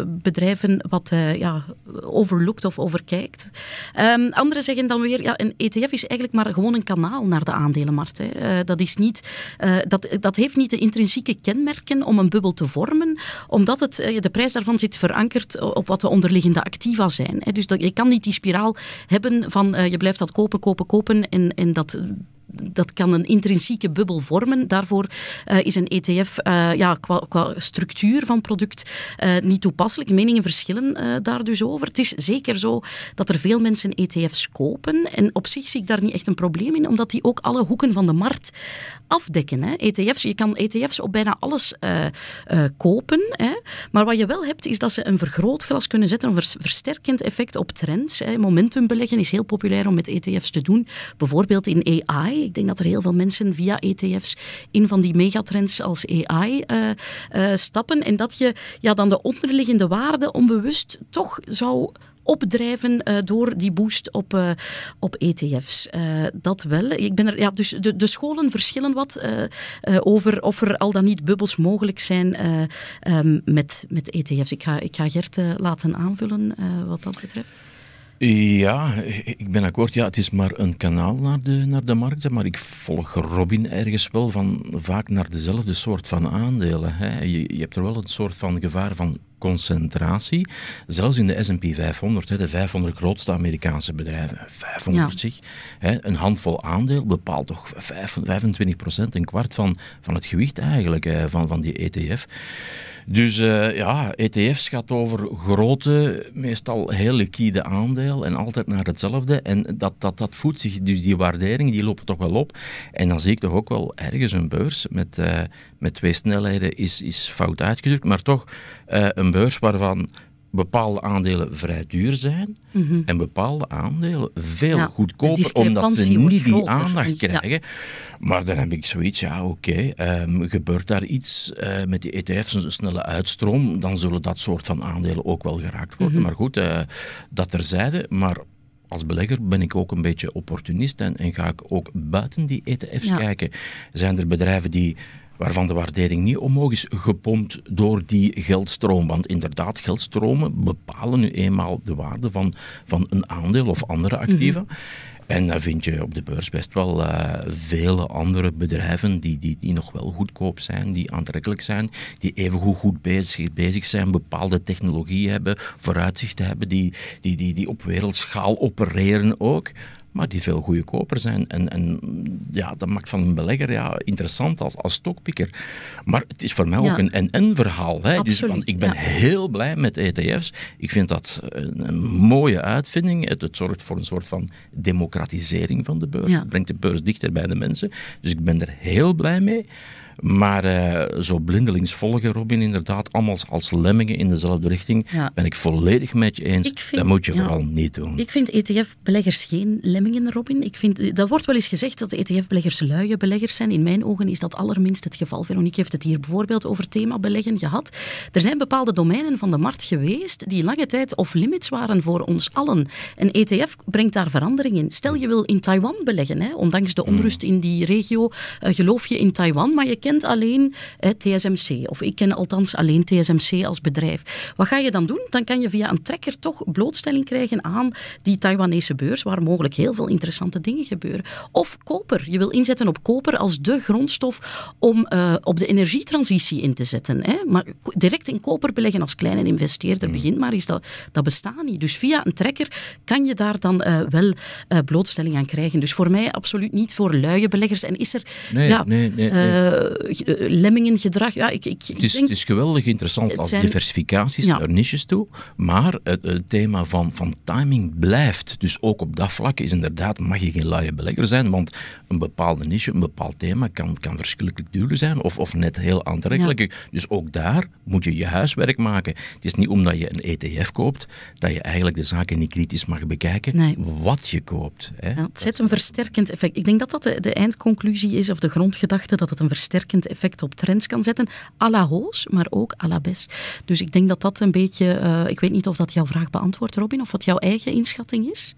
Speaker 3: bedrijven wat ja, overloekt of overkijkt. Ehm, Um, anderen zeggen dan weer, ja, een ETF is eigenlijk maar gewoon een kanaal naar de aandelenmarkt. Hè. Eh, dat, is niet, eh, dat, dat heeft niet de intrinsieke kenmerken om een bubbel te vormen, omdat het, eh, de prijs daarvan zit verankerd op wat de onderliggende activa zijn. Hè. Dus dat, je kan niet die spiraal hebben van je blijft dat kopen, kopen, kopen en, en dat dat kan een intrinsieke bubbel vormen. Daarvoor eh, is een ETF eh, ja, qua, qua, structuur van product eh, niet toepasselijk. Meningen verschillen daar dus over. Het is zeker zo dat er veel mensen ETF's kopen. En op zich zie ik daar niet echt een probleem in, omdat die ook alle hoeken van de markt afdekken. Hè. ETF's, je kan ETF's op bijna alles kopen. Hè. Maar wat je wel hebt, is dat ze een vergrootglas kunnen zetten, een versterkend effect op trends. Hè. Momentum beleggen is heel populair om met ETF's te doen. Bijvoorbeeld in AI. Ik denk dat er heel veel mensen via ETF's in van die megatrends als AI eh, eh, stappen. En dat je ja, dan de onderliggende waarde onbewust toch zou opdrijven eh, door die boost op, op ETF's. dat wel. Ik ben er, ja, dus de, de scholen verschillen wat over of er al dan niet bubbels mogelijk zijn ehm, met, met ETF's. Ik ga, ik ga Gert laten aanvullen wat dat betreft.
Speaker 4: Ja, ik ben akkoord. Ja, het is maar een kanaal naar de, naar de markten, maar ik volg Robin ergens wel van vaak naar dezelfde soort van aandelen. Hè. Je, je hebt er wel een soort van gevaar van concentratie. Zelfs in de S&P 500, hè, de 500 grootste Amerikaanse bedrijven, 500 zich een handvol aandeel bepaalt toch 25 procent, een kwart van, van het gewicht eigenlijk van, van die ETF. Dus eh, ja, ETF's gaat over grote, meestal heel liquide aandeel en altijd naar hetzelfde. En dat, dat, dat voedt zich, dus die waardering die loopt toch wel op. En dan zie ik toch ook wel ergens een beurs met, eh, met twee snelheden is, is fout uitgedrukt, maar toch eh, een beurs waarvan bepaalde aandelen vrij duur zijn mhm. en bepaalde aandelen veel goedkoper, omdat ze niet die aandacht krijgen. Maar dan heb ik zoiets, ja oké, ehm, gebeurt daar iets eh, met die ETF's, een snelle uitstroom, dan zullen dat soort van aandelen ook wel geraakt worden. Mhm. Maar goed, uh, dat terzijde, maar als belegger ben ik ook een beetje opportunist en, en ga ik ook buiten die ETF's kijken. Zijn er bedrijven die waarvan de waardering niet omhoog is gepompt door die geldstroom. Want inderdaad, geldstromen bepalen nu eenmaal de waarde van, van een aandeel of andere mhm. activa. En dan vind je op de beurs best wel eh, vele andere bedrijven die, die, die nog wel goedkoop zijn, die aantrekkelijk zijn, die evengoed goed bezig, bezig zijn, bepaalde technologie hebben, vooruitzichten hebben, die, die, die, die op wereldschaal opereren ook maar die veel goede koper zijn. En, en ja, dat maakt van een belegger ja, interessant als, als stokpikker. Maar het is voor mij ook een en verhaal. Hè? dus, want ik ben heel blij met ETF's. Ik vind dat een, mooie uitvinding. Het, het, zorgt voor een soort van democratisering van de beurs. Het brengt de beurs dichter bij de mensen. Dus ik ben er heel blij mee. Maar eh, zo blindelings volgen, Robin, inderdaad, allemaal als lemmingen in dezelfde richting, ben ik volledig met je eens. dat moet je vooral niet doen.
Speaker 3: Ik vind ETF-beleggers geen lemmingen, Robin. Ik vind, eh, dat wordt wel eens gezegd dat ETF-beleggers luie beleggers zijn. In mijn ogen is dat allerminst het geval. Veronique heeft het hier bijvoorbeeld over thema beleggen gehad. Er zijn bepaalde domeinen van de markt geweest die lange tijd of limits waren voor ons allen. Een ETF brengt daar verandering in. Stel je wil in Taiwan beleggen, hè, ondanks de hmm. onrust in die regio, eh, geloof je in Taiwan, maar je kent alleen eh, TSMC. Of ik ken althans alleen TSMC als bedrijf. Wat ga je dan doen? Dan kan je via een trekker toch blootstelling krijgen aan die Taiwanese beurs, waar mogelijk heel veel interessante dingen gebeuren. Of koper. Je wil inzetten op koper als de grondstof om eh, op de energietransitie in te zetten. Hè? Maar direct in koper beleggen als kleine investeerder, hmm. begin maar is dat, dat bestaat niet. Dus via een trekker kan je daar dan eh, wel blootstelling aan krijgen. Dus voor mij absoluut niet voor luie beleggers. En is er nee, ja, nee, nee, eh, lemmingengedrag. Ja, ik, ik, het, is, denk, is
Speaker 4: geweldig interessant als zijn, diversificaties er naar niches toe, maar het, thema van, van timing blijft. Dus ook op dat vlak is inderdaad, mag je geen laaie belegger zijn, want een bepaalde niche, een bepaald thema kan, kan verschrikkelijk duur zijn of, of net heel aantrekkelijk. Dus ook daar moet je je huiswerk maken. Het is niet omdat je een ETF koopt, dat je eigenlijk de zaken niet kritisch mag bekijken wat je koopt. Hè? Ja, het zet
Speaker 3: een versterkend effect. Ik denk dat dat de, de eindconclusie is, of de grondgedachte, dat het een versterkend versterkend effect op trends kan zetten. A la Hoos, maar ook à la Bes. Dus ik denk dat dat een beetje... Eh, ik weet niet of dat jouw vraag beantwoordt, Robin, of wat jouw eigen inschatting is.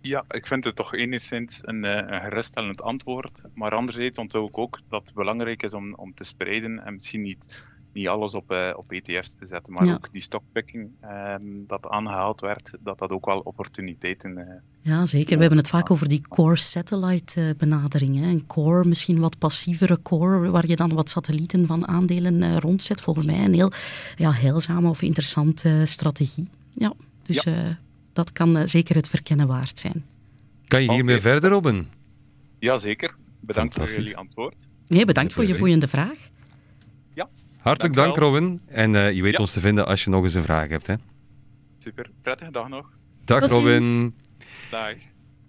Speaker 3: Ja, ik vind het toch enigszins een, eh, een geruststellend antwoord. Maar anderzijds onthoud ik ook dat het belangrijk is om, om te spreiden en misschien niet niet alles op, eh, op ETF's te zetten, maar ook die stockpicking um, dat aangehaald werd, dat dat ook wel opportuniteiten. Uh, ja, zeker. We eh, hebben het vaak over die core satellite uh, benadering. Hè. Een core, misschien wat passievere core, waar je dan wat satellieten van aandelen rondzet. Volgens mij een heel ja, heilzame of interessante strategie. Ja, dus dat kan zeker het verkennen waard zijn.
Speaker 1: Kan je hiermee verder verder, ja Jazeker. Bedankt voor jullie antwoord. Nee, bedankt voor je boeiende vraag. Hartelijk dank, Robin. En eh, je weet ons te vinden als je nog eens een vraag hebt. Hè? Super. Prettige dag nog. Dag Tot Robin. Dag.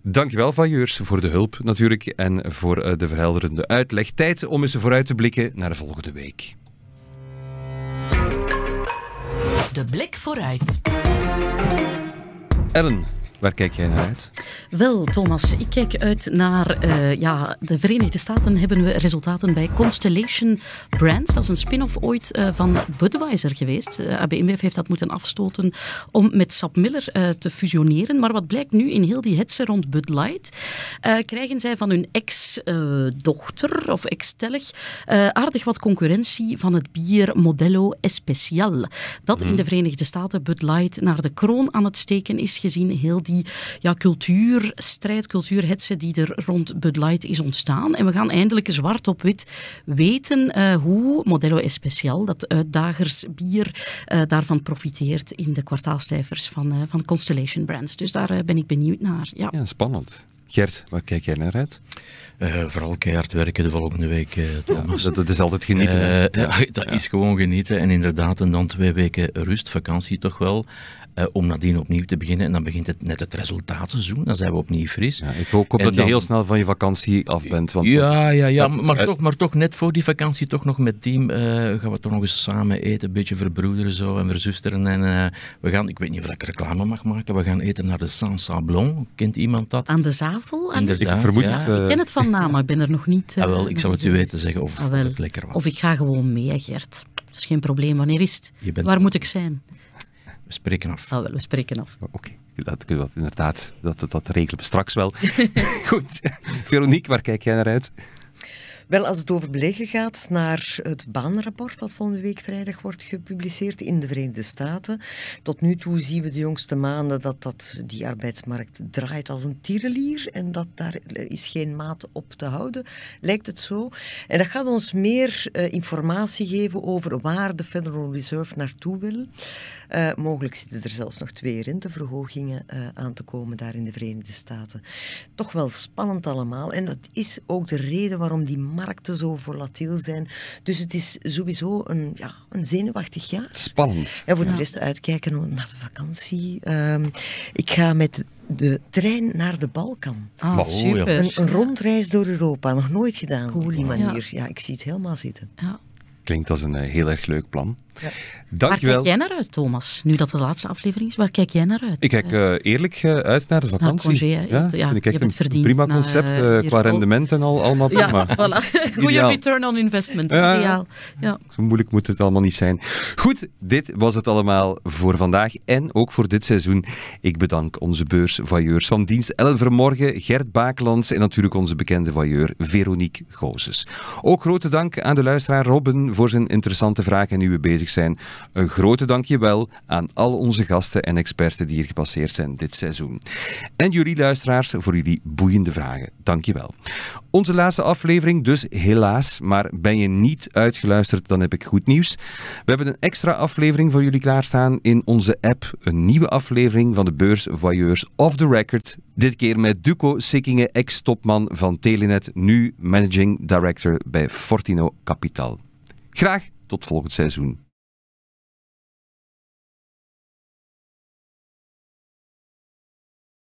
Speaker 1: Dankjewel, Jeurs voor de hulp natuurlijk en voor eh, de verhelderende uitleg. Tijd om eens vooruit te blikken naar de volgende week.
Speaker 3: De blik vooruit.
Speaker 1: Ellen, Waar kijk jij naar uit?
Speaker 3: Wel, Thomas, ik kijk uit naar. Eh, ja, de Verenigde Staten hebben we resultaten bij Constellation Brands. Dat is een spin-off ooit eh, van Budweiser geweest. Uh, eh, AB heeft dat moeten afstoten om met Sap Miller te fusioneren. Maar wat blijkt nu in heel die hetze rond Bud Light? krijgen zij van hun ex-dochter of ex-tellig aardig wat concurrentie van het bier Modelo Especial. Dat in mhm. de Verenigde Staten Bud Light naar de kroon aan het steken is gezien heel die ja, cultuurstrijd, cultuurhetsen die er rond Bud Light is ontstaan. En we gaan eindelijk zwart op wit weten eh, hoe Modelo Especial, dat uitdagersbier, uh, daarvan profiteert in de kwartaalcijfers van, eh, van Constellation Brands. Dus daar ben ik benieuwd naar. ja,
Speaker 4: spannend. Gert, wat kijk jij naar uit? Uh, vooral keihard werken de volgende week, Thomas. dat, is altijd genieten. ja, (laughs) dat is gewoon genieten. En inderdaad, en dan twee weken rust, vakantie toch wel. Uh, om nadien opnieuw te beginnen. En dan begint het net het resultaatseizoen. Dan zijn we opnieuw fris. Ja, ik hoop dat je heel snel van je vakantie af bent. Want ja, ja, ja maar, toch, maar toch net voor die vakantie, toch nog met team, eh, gaan we toch nog eens samen eten. Een beetje verbroederen zo en verzusteren. En eh, we gaan, ik weet niet of ik reclame mag maken, we gaan eten naar de Saint-Sablon. Kent iemand dat? Aan de zavel? Inderdaad, ik vermoed het. ik ken het
Speaker 3: van naam, maar ik ben er nog niet. Ah, wel, ik zal het u weten zeggen of, ah, het lekker was. Of ik ga gewoon mee, Gert. Dat is geen probleem. Wanneer is het? Waar moet ik zijn? We spreken af. Ah, wel, we spreken
Speaker 2: af. Oh, oké. Okay.
Speaker 1: Dat, dat, inderdaad, dat, dat regelen we straks wel. (laughs) Goed. Veronique, waar kijk jij naar uit?
Speaker 2: Wel, als het over beleggen gaat naar het baanrapport dat volgende week vrijdag wordt gepubliceerd in de Verenigde Staten. Tot nu toe zien we de jongste maanden dat, dat die arbeidsmarkt draait als een tierenlier en dat daar eh, is geen maat op te houden, lijkt het zo. En dat gaat ons meer eh, informatie geven over waar de Federal Reserve naartoe wil. Eh, mogelijk zitten er zelfs nog twee renteverhogingen aan te komen daar in de Verenigde Staten. Toch wel spannend allemaal en dat is ook de reden waarom die markten zo volatiel zijn. Dus het is sowieso een, ja, een zenuwachtig jaar. Spannend. En voor de rest uitkijken naar de vakantie. Ehm, ik ga met de trein naar de Balkan. Ah, oh super. Een, rondreis door Europa. Nog nooit gedaan cool. op die manier. Ja. ja. ik zie het helemaal zitten. Ja.
Speaker 1: Klinkt als een eh, heel erg leuk plan. Ja.
Speaker 3: Waar kijk jij naar uit, Thomas? Nu dat de laatste aflevering is, waar kijk jij naar uit?
Speaker 1: Ik kijk eh, eh, eerlijk eh, uit naar de vakantie. ja, ja, vind ik echt een verdiend prima concept qua rendement en al, allemaal Ja, (laughs) voilà. Goede
Speaker 3: return on investment, ideaal. Ja.
Speaker 1: Zo moeilijk moet het allemaal niet zijn. Goed, dit was het allemaal voor vandaag en ook voor dit seizoen. Ik bedank onze beursvailleurs van dienst Ellen Vermorgen, Gert Baaklands en natuurlijk onze bekende vailleur Veronique Gozes. Ook grote dank aan de luisteraar Robin voor zijn interessante vraag en uw bezigheid zijn. Een grote dankjewel aan al onze gasten en experten die hier gepasseerd zijn dit seizoen. En jullie luisteraars voor jullie boeiende vragen. Dankjewel. Onze laatste aflevering dus helaas, maar ben je niet uitgeluisterd, dan heb ik goed nieuws. We hebben een extra aflevering voor jullie klaarstaan in onze app. Een nieuwe aflevering van de beurs Voyeurs of the Record. Dit keer met Duco Sikkingen, ex-topman van Telenet, nu managing director bij Fortino Capital. Graag tot volgend seizoen.